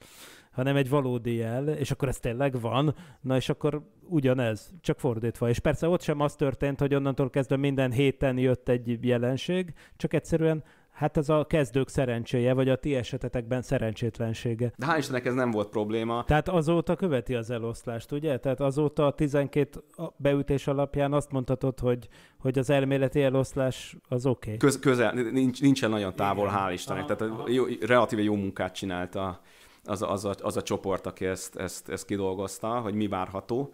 hanem egy valódi jel, és akkor ez tényleg van, na és akkor ugyanez, csak fordítva. És persze ott sem az történt, hogy onnantól kezdve minden héten jött egy jelenség, csak egyszerűen Hát ez a kezdők szerencséje, vagy a ti esetetekben szerencsétlensége. De hál' Istennek ez nem volt probléma. Tehát azóta követi az eloszlást, ugye? Tehát azóta a 12 beütés alapján azt mondhatod, hogy, hogy az elméleti eloszlás az oké. Okay. Köz, közel, nincs, nincsen nagyon távol, Igen. hál' Istennek. Aha, Tehát aha. Jó, relatíve jó munkát csinálta az, az, a, az a csoport, aki ezt, ezt, ezt kidolgozta, hogy mi várható.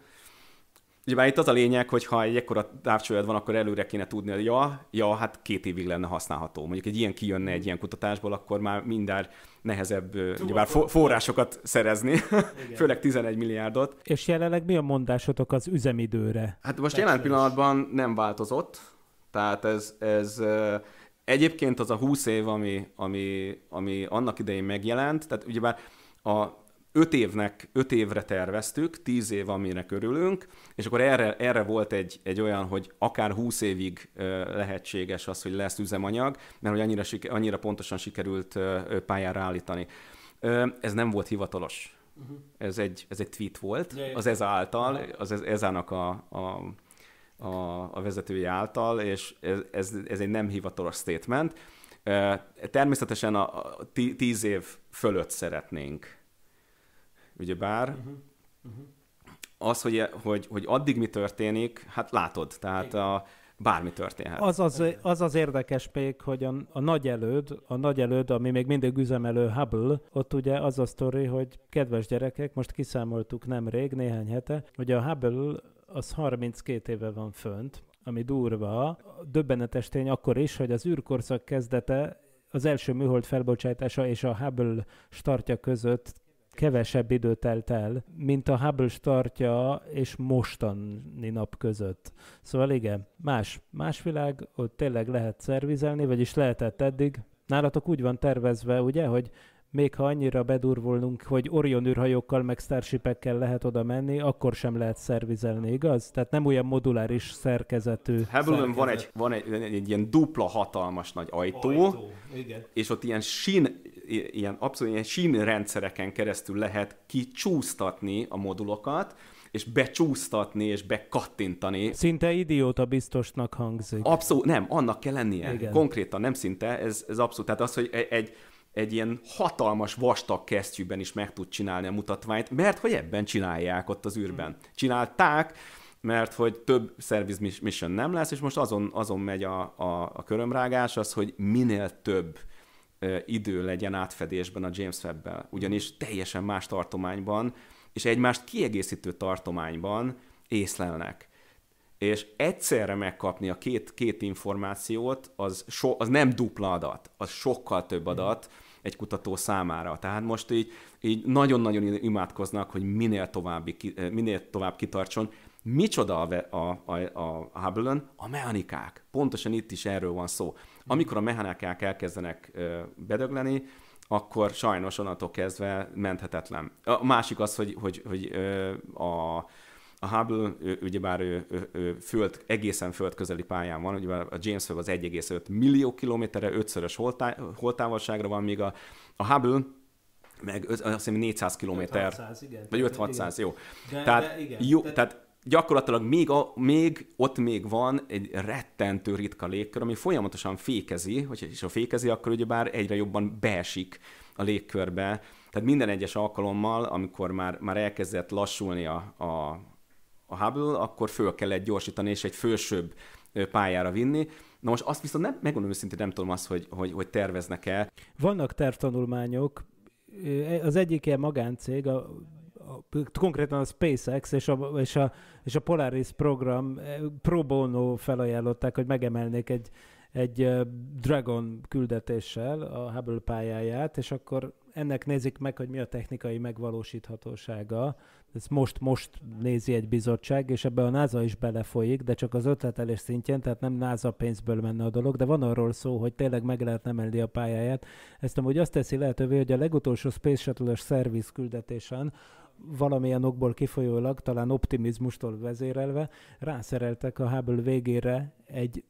Ugyebár itt az a lényeg, hogy ha egy ekkora távcsőjed van, akkor előre kéne tudni, hogy ja, ja, hát két évig lenne használható. Mondjuk egy ilyen kijönne egy ilyen kutatásból, akkor már minden nehezebb Tudom, forrásokat szerezni, igen. főleg 11 milliárdot. És jelenleg mi a mondásotok az üzemidőre? Hát most jelen pillanatban nem változott, tehát ez, ez egyébként az a 20 év, ami, ami, ami annak idején megjelent, tehát ugyebár a öt, évnek, öt évre terveztük, tíz év, aminek örülünk, és akkor erre, erre volt egy, egy olyan, hogy akár húsz évig lehetséges az, hogy lesz üzemanyag, mert hogy annyira, annyira pontosan sikerült pályára állítani. Ez nem volt hivatalos. Uh-huh. Ez, egy, ez egy tweet volt, az ez által, az ez, ezának a, a a, a vezetője által, és ez, ez, ez egy nem hivatalos statement. Természetesen a, a tíz év fölött szeretnénk ugyebár. Uh-huh. Uh-huh. Az, hogy, hogy, hogy addig mi történik, hát látod, tehát a, bármi történhet. Az az, az, az érdekes pék, hogy a, a nagy előd, a nagy előd, ami még mindig üzemelő Hubble, ott ugye az a sztori, hogy kedves gyerekek, most kiszámoltuk nemrég, néhány hete, hogy a Hubble az 32 éve van fönt, ami durva. A döbbenetes tény akkor is, hogy az űrkorszak kezdete az első műhold felbocsátása és a Hubble startja között kevesebb idő telt el, mint a Hubble startja és mostani nap között. Szóval igen, más, más világ, ott tényleg lehet szervizelni, vagyis lehetett eddig. Nálatok úgy van tervezve, ugye, hogy még ha annyira bedurvulnunk, hogy Orion űrhajókkal meg starship lehet oda menni, akkor sem lehet szervizelni, igaz? Tehát nem olyan moduláris szerkezetű. Hebelön van, egy, van egy, egy, egy, ilyen dupla hatalmas nagy ajtó, ajtó. Igen. és ott ilyen sin ilyen abszolút ilyen sin rendszereken keresztül lehet kicsúsztatni a modulokat, és becsúsztatni, és bekattintani. Szinte idióta biztosnak hangzik. Abszolút, nem, annak kell lennie. Igen. Konkrétan, nem szinte, ez, ez abszolút. Tehát az, hogy e- egy, egy ilyen hatalmas vastag kesztyűben is meg tud csinálni a mutatványt, mert hogy ebben csinálják ott az űrben. Hmm. Csinálták, mert hogy több service mission nem lesz, és most azon, azon megy a, a, a körömrágás az, hogy minél több e, idő legyen átfedésben a James Webb-bel. Ugyanis hmm. teljesen más tartományban, és egymást kiegészítő tartományban észlelnek és egyszerre megkapni a két, két információt, az, so, az nem dupla adat, az sokkal több adat egy kutató számára. Tehát most így, így nagyon-nagyon imádkoznak, hogy minél, további, eh, minél tovább kitartson. Micsoda a, a, a, a hubble A mechanikák. Pontosan itt is erről van szó. Amikor a mechanikák elkezdenek eh, bedögleni, akkor sajnos onnantól kezdve menthetetlen. A másik az, hogy, hogy, hogy eh, a a Hubble ugyebár ő, ő, ő föld, egészen pályán van, ugye a James Webb az 1,5 millió kilométerre, ötszörös holtá, holtávolságra van, míg a, a Hubble meg azt hiszem 400 kilométer. 500, igen. Vagy 5600, jó. De, tehát, de igen. jó, de... tehát gyakorlatilag még, a, még ott még van egy rettentő ritka légkör, ami folyamatosan fékezi, hogyha is a fékezi, akkor ugyebár egyre jobban beesik a légkörbe. Tehát minden egyes alkalommal, amikor már, már elkezdett lassulni a, a, a Hubble, akkor föl kellett gyorsítani, és egy fősőbb pályára vinni. Na most azt viszont nem, megmondom őszintén, nem tudom azt, hogy, hogy, hogy terveznek-e. Vannak tervtanulmányok, az egyik ilyen magáncég, a konkrétan a SpaceX és a, és, a, és a Polaris program pro bono felajánlották, hogy megemelnék egy, egy Dragon küldetéssel a Hubble pályáját, és akkor ennek nézik meg, hogy mi a technikai megvalósíthatósága ezt most, most nézi egy bizottság, és ebbe a NASA is belefolyik, de csak az ötletelés szintjén, tehát nem NASA pénzből menne a dolog, de van arról szó, hogy tényleg meg lehet emelni a pályáját. Ezt amúgy azt teszi lehetővé, hogy a legutolsó Space shuttle os szerviz küldetésen valamilyen okból kifolyólag, talán optimizmustól vezérelve rászereltek a Hubble végére egy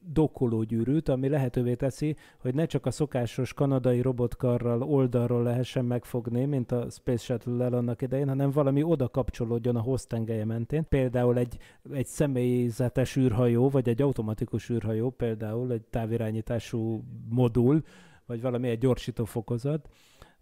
gyűrűt, ami lehetővé teszi, hogy ne csak a szokásos kanadai robotkarral oldalról lehessen megfogni, mint a Space Shuttle-lel annak idején, hanem valami oda kapcsolódjon a hoztengelye mentén. Például egy, egy személyzetes űrhajó, vagy egy automatikus űrhajó, például egy távirányítású modul, vagy valamilyen fokozat.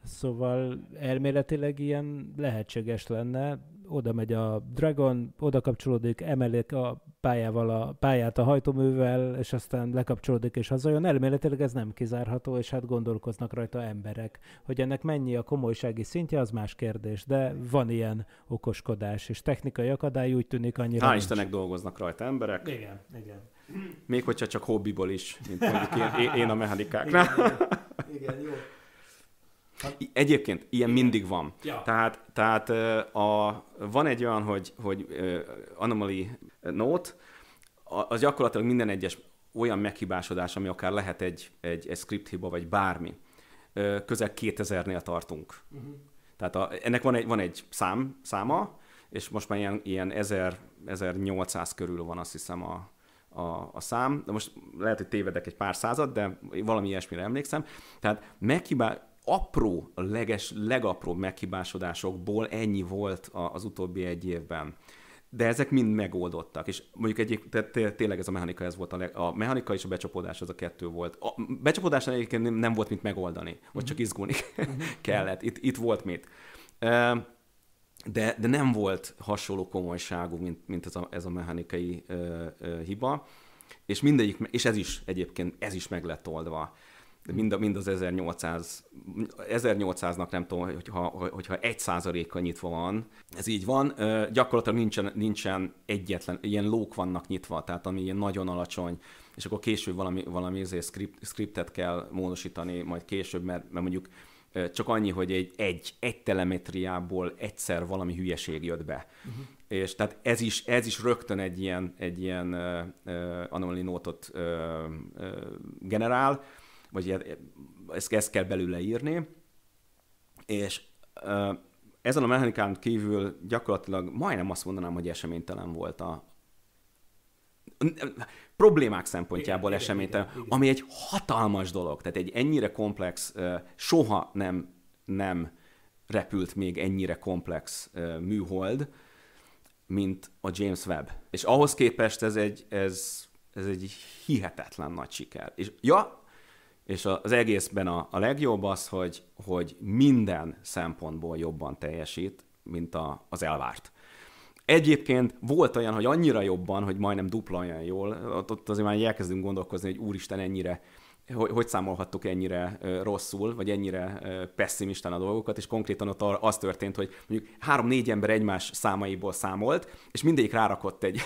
Szóval elméletileg ilyen lehetséges lenne, oda megy a Dragon, oda kapcsolódik, emelik a pályával a pályát a hajtóművel, és aztán lekapcsolódik és hazajön. Elméletileg ez nem kizárható, és hát gondolkoznak rajta emberek. Hogy ennek mennyi a komolysági szintje, az más kérdés, de van ilyen okoskodás, és technikai akadály úgy tűnik annyira. Hál' Istennek dolgoznak rajta emberek. Igen, igen. Még hogyha csak hobbiból is, mint mondjuk én, én a mechanikáknál. Igen, igen, igen jó. Hát- egyébként ilyen Igen. mindig van. Ja. Tehát, tehát a, van egy olyan, hogy, hogy anomaly note, az gyakorlatilag minden egyes olyan meghibásodás, ami akár lehet egy, egy, egy script hiba, vagy bármi. Közel 2000-nél tartunk. Uh-huh. Tehát a, ennek van egy, van egy szám, száma, és most már ilyen, ilyen 1000, 1800 körül van azt hiszem a, a, a szám. De most lehet, hogy tévedek egy pár század, de valami ilyesmire emlékszem. Tehát meghibá, apró, a leges, legapróbb meghibásodásokból ennyi volt az utóbbi egy évben. De ezek mind megoldottak, és mondjuk egyik, tehát tényleg ez a mechanika, ez volt a, leg, a mechanika és a becsapódás, az a kettő volt. A becsapódás egyébként nem, volt mit megoldani, vagy mm-hmm. csak mhm. izgulni mhm. kellett, itt, itt volt mit. De, de nem volt hasonló komolyságú, mint, mint ez, a, ez a mechanikai hiba, és mindegyik, és ez is egyébként, ez is meg lett oldva mind, a, mind az 1800, 1800-nak nem tudom, hogyha, hogyha egy százaléka nyitva van. Ez így van. Gyakorlatilag nincsen, nincsen egyetlen, ilyen lók vannak nyitva, tehát ami ilyen nagyon alacsony, és akkor később valami, valami ezért script, scriptet kell módosítani, majd később, mert, mert mondjuk csak annyi, hogy egy, egy, egy telemetriából egyszer valami hülyeség jött be. Uh-huh. És tehát ez is, ez is rögtön egy ilyen, egy ilyen uh, anomaly nótot uh, uh, generál, vagy ezt, ezt kell belőle írni, és ezen a mechanikán kívül gyakorlatilag majdnem azt mondanám, hogy eseménytelen volt a problémák szempontjából igen, eseménytelen, igen, igen. ami egy hatalmas dolog, tehát egy ennyire komplex, soha nem, nem repült még ennyire komplex műhold, mint a James Webb. És ahhoz képest ez egy, ez, ez egy hihetetlen nagy siker. És ja, és az egészben a, a legjobb az, hogy, hogy minden szempontból jobban teljesít, mint a, az elvárt. Egyébként volt olyan, hogy annyira jobban, hogy majdnem dupla olyan jól, ott, ott azért már elkezdünk gondolkozni, hogy úristen, ennyire hogy, hogy számolhattuk ennyire rosszul, vagy ennyire pessimistán a dolgokat, és konkrétan ott az történt, hogy mondjuk három-négy ember egymás számaiból számolt, és mindig rárakott egy,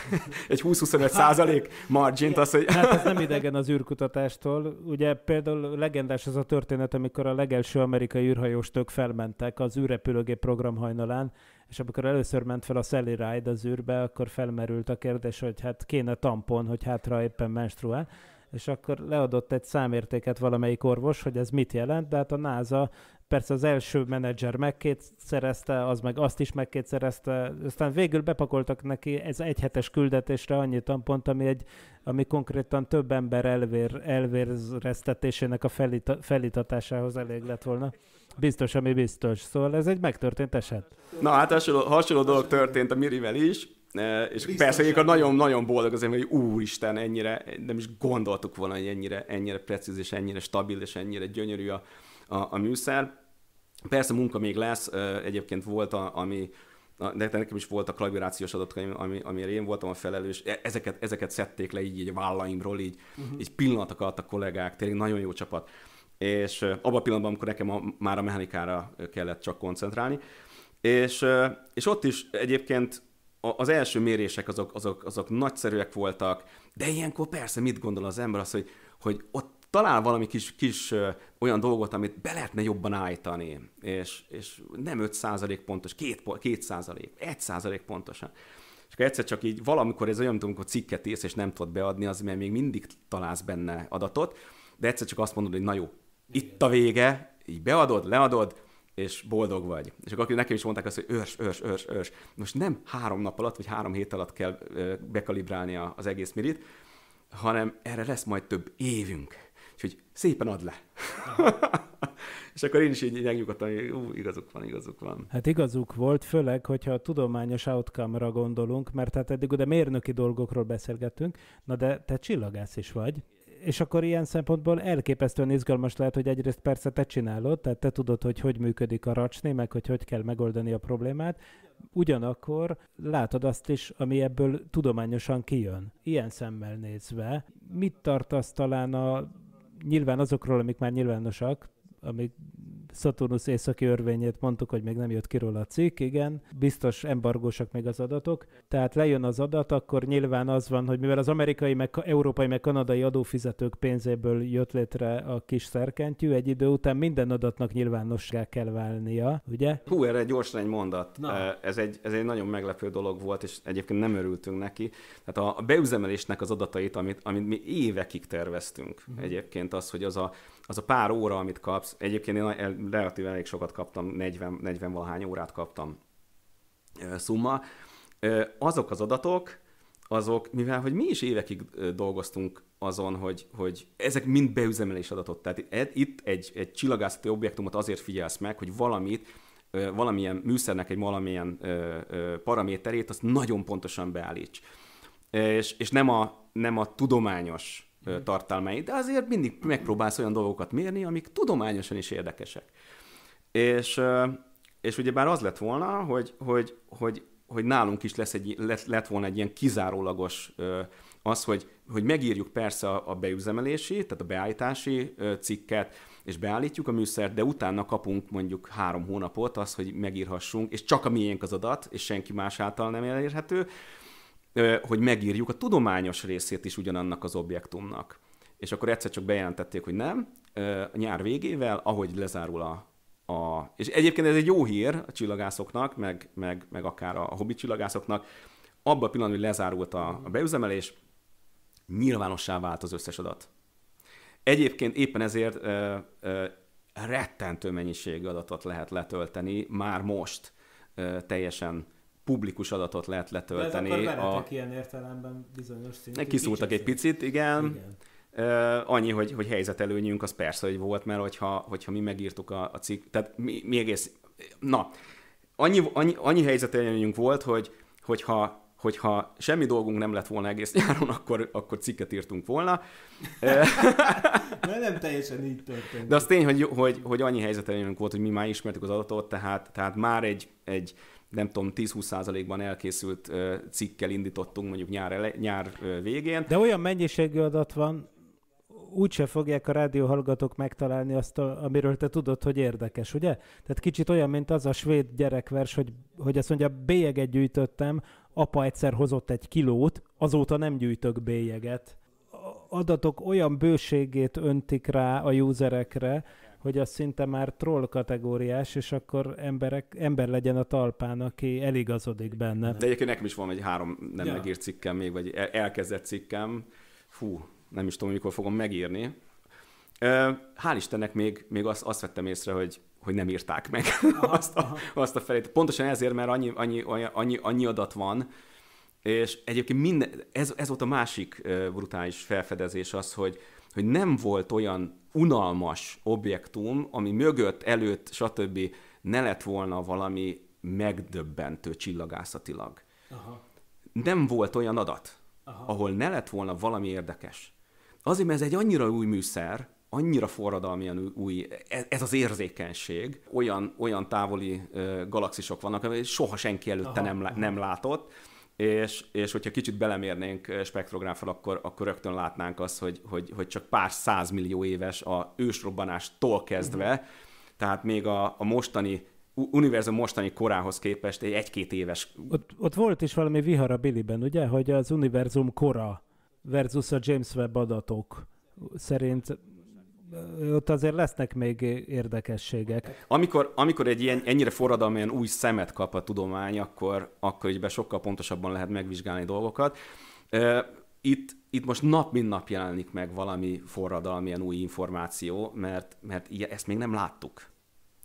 egy 20-25 százalék margint. Az, hogy... Hát ez nem idegen az űrkutatástól. Ugye például legendás az a történet, amikor a legelső amerikai űrhajóstök felmentek az űrrepülőgép program hajnalán, és amikor először ment fel a Sally Ride az űrbe, akkor felmerült a kérdés, hogy hát kéne tampon, hogy hátra éppen menstruál és akkor leadott egy számértéket valamelyik orvos, hogy ez mit jelent, de hát a NASA persze az első menedzser megkétszerezte, az meg azt is megkétszerezte, aztán végül bepakoltak neki ez egyhetes küldetésre annyi tampont, ami, egy, ami konkrétan több ember elvér, elvérreztetésének a felita, felitatásához elég lett volna. Biztos, ami biztos. Szóval ez egy megtörtént eset. Na hát hasonló, hasonló dolog történt a Mirivel is, és Biztos persze egyébként nagyon-nagyon boldog azért, hogy úristen, ennyire, nem is gondoltuk volna, hogy ennyire, ennyire precíz és ennyire stabil és ennyire gyönyörű a, a, a műszer. Persze munka még lesz, egyébként volt, a, ami de nekem is volt a klavirációs adatok, ami, amire én voltam a felelős, e, ezeket, ezeket szedték le így, így a vállaimról, így, uh-huh. így pillanatok alatt a kollégák, tényleg nagyon jó csapat. És abban a pillanatban, amikor nekem a, már a mechanikára kellett csak koncentrálni, és, és ott is egyébként az első mérések azok, azok, azok nagyszerűek voltak, de ilyenkor persze mit gondol az ember az, hogy, hogy ott talál valami kis, kis ö, olyan dolgot, amit be lehetne jobban állítani, és, és nem 5% pontos, 2, 2 százalék, 1 százalék pontosan. És akkor egyszer csak így valamikor ez olyan, mint amikor cikket írsz, és nem tudod beadni, az, mert még mindig találsz benne adatot, de egyszer csak azt mondod, hogy na jó, itt a vége, így beadod, leadod, és boldog vagy. És akkor nekem is mondták azt, hogy őrs, őrs, őrs, őrs. Most nem három nap alatt, vagy három hét alatt kell bekalibrálni az egész mirit, hanem erre lesz majd több évünk. Úgyhogy szépen add le. és akkor én is így megnyugodtam, hogy ú, igazuk van, igazuk van. Hát igazuk volt, főleg, hogyha a tudományos outcome-ra gondolunk, mert hát eddig ugye mérnöki dolgokról beszélgetünk, na de te csillagász is vagy és akkor ilyen szempontból elképesztően izgalmas lehet, hogy egyrészt persze te csinálod, tehát te tudod, hogy hogy működik a racsné, meg hogy hogy kell megoldani a problémát, ugyanakkor látod azt is, ami ebből tudományosan kijön. Ilyen szemmel nézve, mit tartasz talán a nyilván azokról, amik már nyilvánosak, amik Saturnus északi örvényét mondtuk, hogy még nem jött ki róla a cikk, igen, biztos embargósak még az adatok, tehát lejön az adat, akkor nyilván az van, hogy mivel az amerikai, meg európai, meg kanadai adófizetők pénzéből jött létre a kis szerkentyű, egy idő után minden adatnak nyilvánossá kell válnia, ugye? Hú, erre gyorsan egy mondat. Na. Ez egy, ez egy nagyon meglepő dolog volt, és egyébként nem örültünk neki. Tehát a, beüzemelésnek az adatait, amit, amit mi évekig terveztünk mm. egyébként, az, hogy az a az a pár óra, amit kapsz, egyébként én relatív elég sokat kaptam, 40, 40 valahány órát kaptam szumma, azok az adatok, azok, mivel hogy mi is évekig dolgoztunk azon, hogy, hogy ezek mind beüzemelés adatot, tehát e-, itt egy, egy csillagászati objektumot azért figyelsz meg, hogy valamit, valamilyen műszernek egy valamilyen paraméterét, azt nagyon pontosan beállíts. És, és nem, a, nem a tudományos tartalmai, de azért mindig megpróbálsz olyan dolgokat mérni, amik tudományosan is érdekesek. És, és ugyebár az lett volna, hogy, hogy, hogy, hogy nálunk is lesz egy, lett, lett volna egy ilyen kizárólagos az, hogy, hogy megírjuk persze a, a beüzemelési, tehát a beállítási cikket, és beállítjuk a műszert, de utána kapunk mondjuk három hónapot az, hogy megírhassunk, és csak a miénk az adat, és senki más által nem elérhető, hogy megírjuk a tudományos részét is ugyanannak az objektumnak. És akkor egyszer csak bejelentették, hogy nem, a nyár végével, ahogy lezárul a, a... És egyébként ez egy jó hír a csillagászoknak, meg, meg, meg akár a, hobbi csillagászoknak, abban a pillanatban, hogy lezárult a, a beüzemelés, nyilvánossá vált az összes adat. Egyébként éppen ezért ö, ö, rettentő mennyiségű adatot lehet letölteni már most ö, teljesen publikus adatot lehet letölteni. De akkor a... ilyen értelemben bizonyos szintű. Kiszúrtak egy picit, igen. igen. Uh, annyi, hogy, hogy helyzetelőnyünk az persze, hogy volt, mert hogyha, hogyha mi megírtuk a, a cikk, tehát mi, mi egész, na, annyi, annyi, annyi helyzetelőnyünk volt, hogy hogyha hogyha semmi dolgunk nem lett volna egész nyáron, akkor, akkor cikket írtunk volna. nem teljesen így történt. De az tény, hogy, hogy, hogy annyi helyzetelőnyünk volt, hogy mi már ismertük az adatot, tehát, tehát már egy, egy nem tudom, 10-20%-ban elkészült cikkel indítottunk mondjuk nyár, ele, nyár végén. De olyan mennyiségű adat van, úgyse fogják a rádióhallgatók megtalálni azt, a, amiről te tudod, hogy érdekes, ugye? Tehát kicsit olyan, mint az a svéd gyerekvers, hogy, hogy azt mondja, bélyeget gyűjtöttem, apa egyszer hozott egy kilót, azóta nem gyűjtök bélyeget. adatok olyan bőségét öntik rá a userekre, hogy az szinte már troll kategóriás, és akkor emberek, ember legyen a talpán, aki eligazodik benne. De egyébként nekem is van egy három nem ja. megírt cikkem még, vagy elkezdett cikkem. Fú, nem is tudom, mikor fogom megírni. Hál' Istennek még, még azt, azt vettem észre, hogy hogy nem írták meg aha, azt, a, azt a felét. Pontosan ezért, mert annyi, annyi, annyi, annyi adat van, és egyébként minden, ez, ez volt a másik brutális felfedezés az, hogy, hogy nem volt olyan unalmas objektum, ami mögött, előtt, stb. ne lett volna valami megdöbbentő csillagászatilag. Aha. Nem volt olyan adat, Aha. ahol ne lett volna valami érdekes. Azért, mert ez egy annyira új műszer, annyira forradalmian új, e- ez az érzékenység, olyan, olyan távoli ö, galaxisok vannak, amit soha senki előtte Aha. nem, nem látott, és, és hogyha kicsit belemérnénk eh, spektrográfal, akkor, akkor rögtön látnánk azt, hogy, hogy, hogy csak pár százmillió éves a ősrobbanástól kezdve, uh-huh. tehát még a, a mostani univerzum mostani korához képest egy egy-két éves. Ott, ott volt is valami vihar a Billy-ben, ugye, hogy az univerzum kora versus a James Webb adatok szerint ott azért lesznek még érdekességek. Amikor, amikor egy ilyen, ennyire forradalmilyen új szemet kap a tudomány, akkor, akkor így be sokkal pontosabban lehet megvizsgálni dolgokat. Itt, itt most nap mint nap jelenik meg valami forradalmilyen új információ, mert, mert ilyen, ezt még nem láttuk.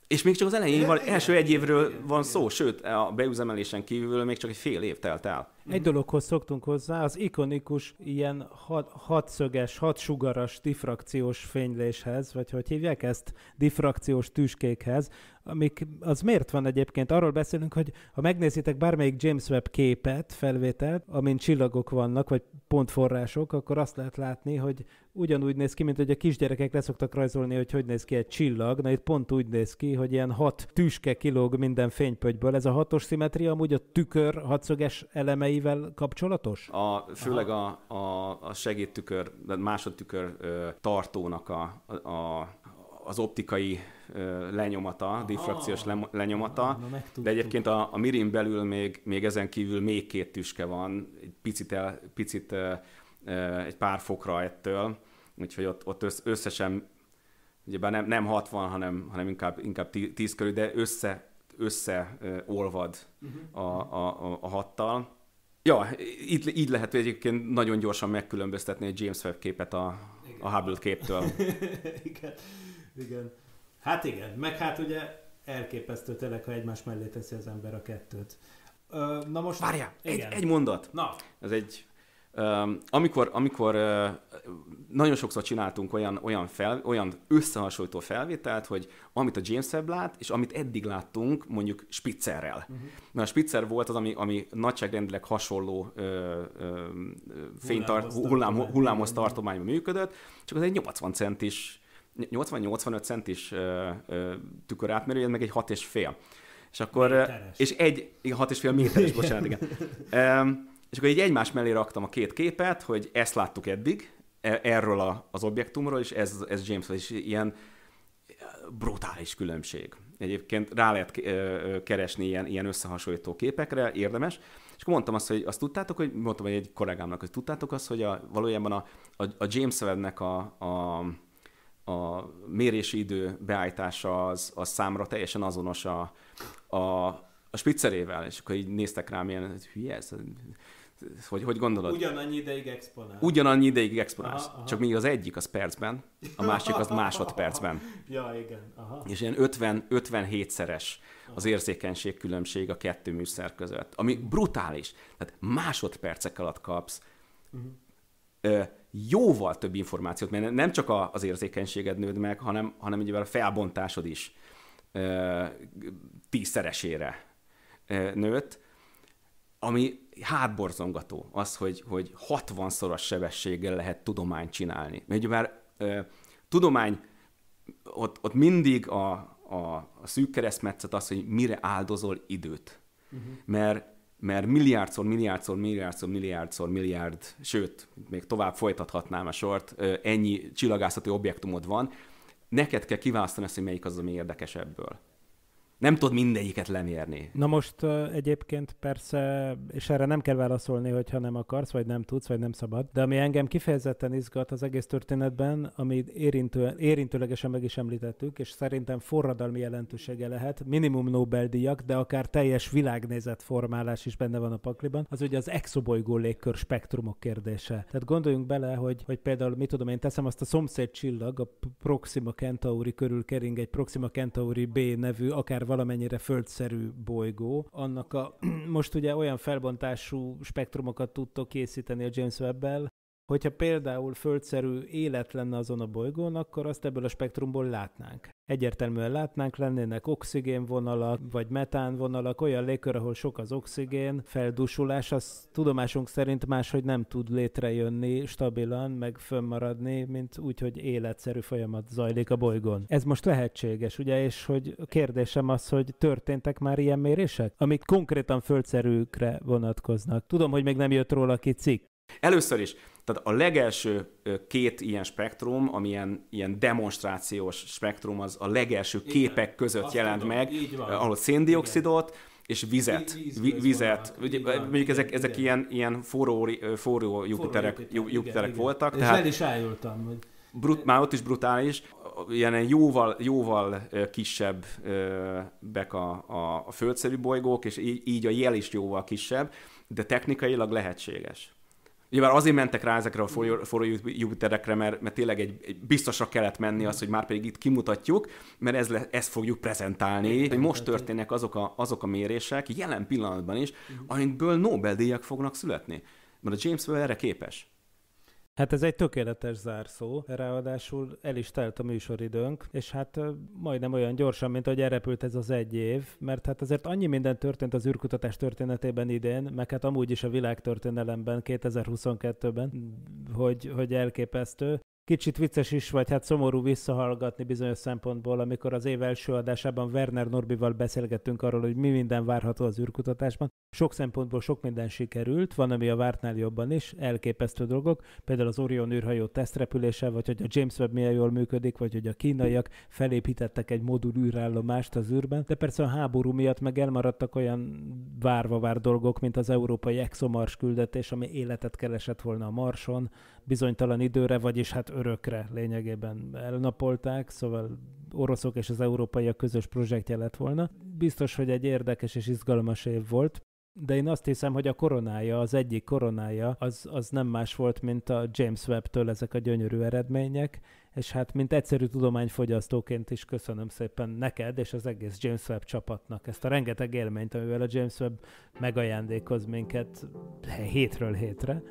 És még csak az elején, van, első egy évről van szó, sőt, a beüzemelésen kívül még csak egy fél év telt el. Egy mhm. dologhoz szoktunk hozzá, az ikonikus ilyen hat, hatszöges, hatsugaras diffrakciós fényléshez, vagy hogy hívják ezt, diffrakciós tüskékhez, amik, az miért van egyébként? Arról beszélünk, hogy ha megnézitek bármelyik James Webb képet, felvételt, amin csillagok vannak, vagy pontforrások, akkor azt lehet látni, hogy ugyanúgy néz ki, mint hogy a kisgyerekek leszoktak rajzolni, hogy hogy néz ki egy csillag, na itt pont úgy néz ki, hogy ilyen hat tüske kilóg minden fénypögyből. Ez a hatos szimetria amúgy a tükör hatszöges elemei részleteivel kapcsolatos? A, főleg a, a, a segédtükör, másodtükör ö, tartónak a, a, az optikai ö, lenyomata, Aha. diffrakciós le, lenyomata, Na, de egyébként a, a mirin belül még, még ezen kívül még két tüske van, egy picit, el, picit ö, ö, egy pár fokra ettől, úgyhogy ott, ott összesen ugyebár nem, nem 60, hanem, hanem inkább, inkább 10 körül, de össze, összeolvad uh-huh. Mhm. a, a, a, a hattal. Ja, így, így lehet egyébként nagyon gyorsan megkülönböztetni egy James Webb képet a, a Hubble képtől. igen, igen. Hát igen, meg hát ugye elképesztő tényleg, ha egymás mellé teszi az ember a kettőt. Na most... Várjál, egy, egy mondat. Na. Ez egy amikor, amikor nagyon sokszor csináltunk olyan, olyan, fel, olyan összehasonlító felvételt, hogy amit a James Webb lát, és amit eddig láttunk, mondjuk Spitzerrel. Uh-huh. Mhm. Mert a Spitzer volt az, ami, ami nagyságrendileg hasonló ö, ö, fénytart, hullám, hullámhoz tartományban működött, csak az egy 80 centis, 80-85 centis ö, tükör átmérője, meg egy 6,5. És akkor, méteres. és egy, 6,5 méteres, bocsánat, igen. És akkor így egymás mellé raktam a két képet, hogy ezt láttuk eddig, e, erről a, az objektumról, és ez, ez James, és ilyen e, brutális különbség. Egyébként rá lehet e, keresni ilyen, ilyen összehasonlító képekre, érdemes. És akkor mondtam azt, hogy azt tudtátok, hogy mondtam egy kollégámnak, hogy tudtátok azt, hogy a, valójában a, a, a James Webb-nek a, a, a mérési idő beállítása az, az számra teljesen azonos a, a, a spiccerével, és akkor így néztek rám ilyen, hogy hülye ez, hogy, hogy gondolod? Ugyanannyi ideig exponál. Ugyanannyi ideig exponálsz. Aha, aha. Csak még az egyik az percben, a másik az másodpercben. ja, igen. Aha. És ilyen 50, 57-szeres az érzékenység különbség a kettő műszer között, ami brutális. Tehát másodpercek alatt kapsz uh-huh. ö, jóval több információt, mert nem csak a, az érzékenységed nőd meg, hanem, hanem a felbontásod is ö, tízszeresére ö, nőtt, ami hátborzongató, az, hogy, hogy 60-szoros sebességgel lehet tudományt csinálni. Mert már tudomány, ott, ott mindig a, a, a szűk keresztmetszet az, hogy mire áldozol időt. Uh-huh. Mert, mert milliárdszor, milliárdszor, milliárdszor, milliárdszor, milliárd, sőt, még tovább folytathatnám a sort, ennyi csillagászati objektumod van, neked kell kiválasztani ezt, hogy melyik az, ami érdekes ebből nem tud mindegyiket lenyerni. Na most uh, egyébként persze, és erre nem kell válaszolni, hogyha nem akarsz, vagy nem tudsz, vagy nem szabad, de ami engem kifejezetten izgat az egész történetben, ami érintő, érintőlegesen meg is említettük, és szerintem forradalmi jelentősége lehet, minimum Nobel-díjak, de akár teljes világnézet formálás is benne van a pakliban, az ugye az exobolygó légkör spektrumok kérdése. Tehát gondoljunk bele, hogy, hogy például, mit tudom én, teszem azt a szomszéd csillag, a Proxima Centauri körül kering egy Proxima Centauri B nevű, akár valamennyire földszerű bolygó. Annak a most ugye olyan felbontású spektrumokat tudtok készíteni a James Webb-el, Hogyha például földszerű élet lenne azon a bolygón, akkor azt ebből a spektrumból látnánk. Egyértelműen látnánk, lennének oxigénvonalak, vagy metánvonalak, olyan légkör, ahol sok az oxigén, feldúsulás, az tudomásunk szerint máshogy nem tud létrejönni stabilan, meg fönnmaradni, mint úgy, hogy életszerű folyamat zajlik a bolygón. Ez most lehetséges, ugye, és hogy a kérdésem az, hogy történtek már ilyen mérések, amik konkrétan földszerűkre vonatkoznak. Tudom, hogy még nem jött róla ki cikk, Először is, tehát a legelső két ilyen spektrum, amilyen ilyen demonstrációs spektrum, az a legelső Igen, képek között jelent mondom, meg, eh, ahol széndiokszidot, Igen és vizet, víz, vizet. Ugye, mondjuk ezek, igen. ezek ilyen, ilyen forró, eh, forró Jupiterek, forró Jupiterek igen, voltak. Igen. Tehát és el is ájultam. Hogy... Brut, már ott is brutális, ilyen jóval, jóval eh, kisebb bek a, a földszerű bolygók, és így, így a jel is jóval kisebb, de technikailag lehetséges. Nyilván azért mentek rá ezekre a forró Jupiterekre, mert, mert tényleg egy, egy biztosra kellett menni az, hogy már pedig itt kimutatjuk, mert ez le, ezt fogjuk prezentálni. Hogy most történnek azok a, azok a mérések, jelen pillanatban is, mhm. amikből Nobel-díjak fognak születni. Mert a James Webb erre képes. Hát ez egy tökéletes zárszó, ráadásul el is telt a műsoridőnk, és hát majdnem olyan gyorsan, mint ahogy elrepült ez az egy év, mert hát azért annyi minden történt az űrkutatás történetében idén, meg hát amúgy is a világtörténelemben 2022-ben, hogy, hogy elképesztő. Kicsit vicces is, vagy hát szomorú visszahallgatni bizonyos szempontból, amikor az év első adásában Werner Norbival beszélgettünk arról, hogy mi minden várható az űrkutatásban. Sok szempontból sok minden sikerült, van, ami a vártnál jobban is, elképesztő dolgok, például az Orion űrhajó tesztrepülése, vagy hogy a James Webb milyen jól működik, vagy hogy a kínaiak felépítettek egy modul űrállomást az űrben, de persze a háború miatt meg elmaradtak olyan várva vár dolgok, mint az európai ExoMars küldetés, ami életet keresett volna a Marson, bizonytalan időre, vagyis hát örökre lényegében elnapolták, szóval oroszok és az európaiak közös projektje lett volna. Biztos, hogy egy érdekes és izgalmas év volt, de én azt hiszem, hogy a koronája, az egyik koronája, az, az nem más volt, mint a James Webb-től ezek a gyönyörű eredmények, és hát mint egyszerű tudományfogyasztóként is köszönöm szépen neked és az egész James Webb csapatnak ezt a rengeteg élményt, amivel a James Webb megajándékoz minket hétről hétre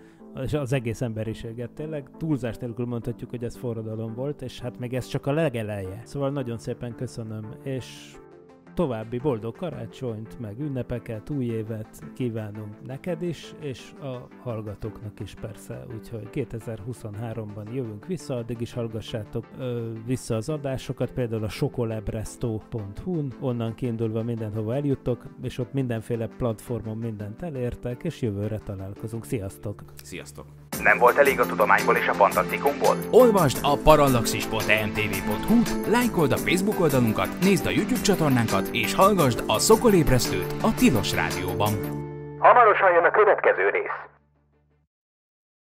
és az egész emberiséget. Tényleg túlzás nélkül mondhatjuk, hogy ez forradalom volt, és hát meg ez csak a legeleje. Szóval nagyon szépen köszönöm, és további boldog karácsonyt, meg ünnepeket, új évet kívánunk neked is, és a hallgatóknak is persze, úgyhogy 2023-ban jövünk vissza, addig is hallgassátok ö, vissza az adásokat, például a sokolebrestohu n onnan kiindulva mindenhova eljuttok, és ott mindenféle platformon mindent elértek, és jövőre találkozunk. Sziasztok! Sziasztok! Nem volt elég a tudományból és a fantasztikumból? Olvasd a parallaxis.emtv.hu, lájkold a Facebook oldalunkat, nézd a YouTube csatornánkat, és hallgassd a Szokolébresztőt a Tilos Rádióban. Hamarosan jön a következő rész.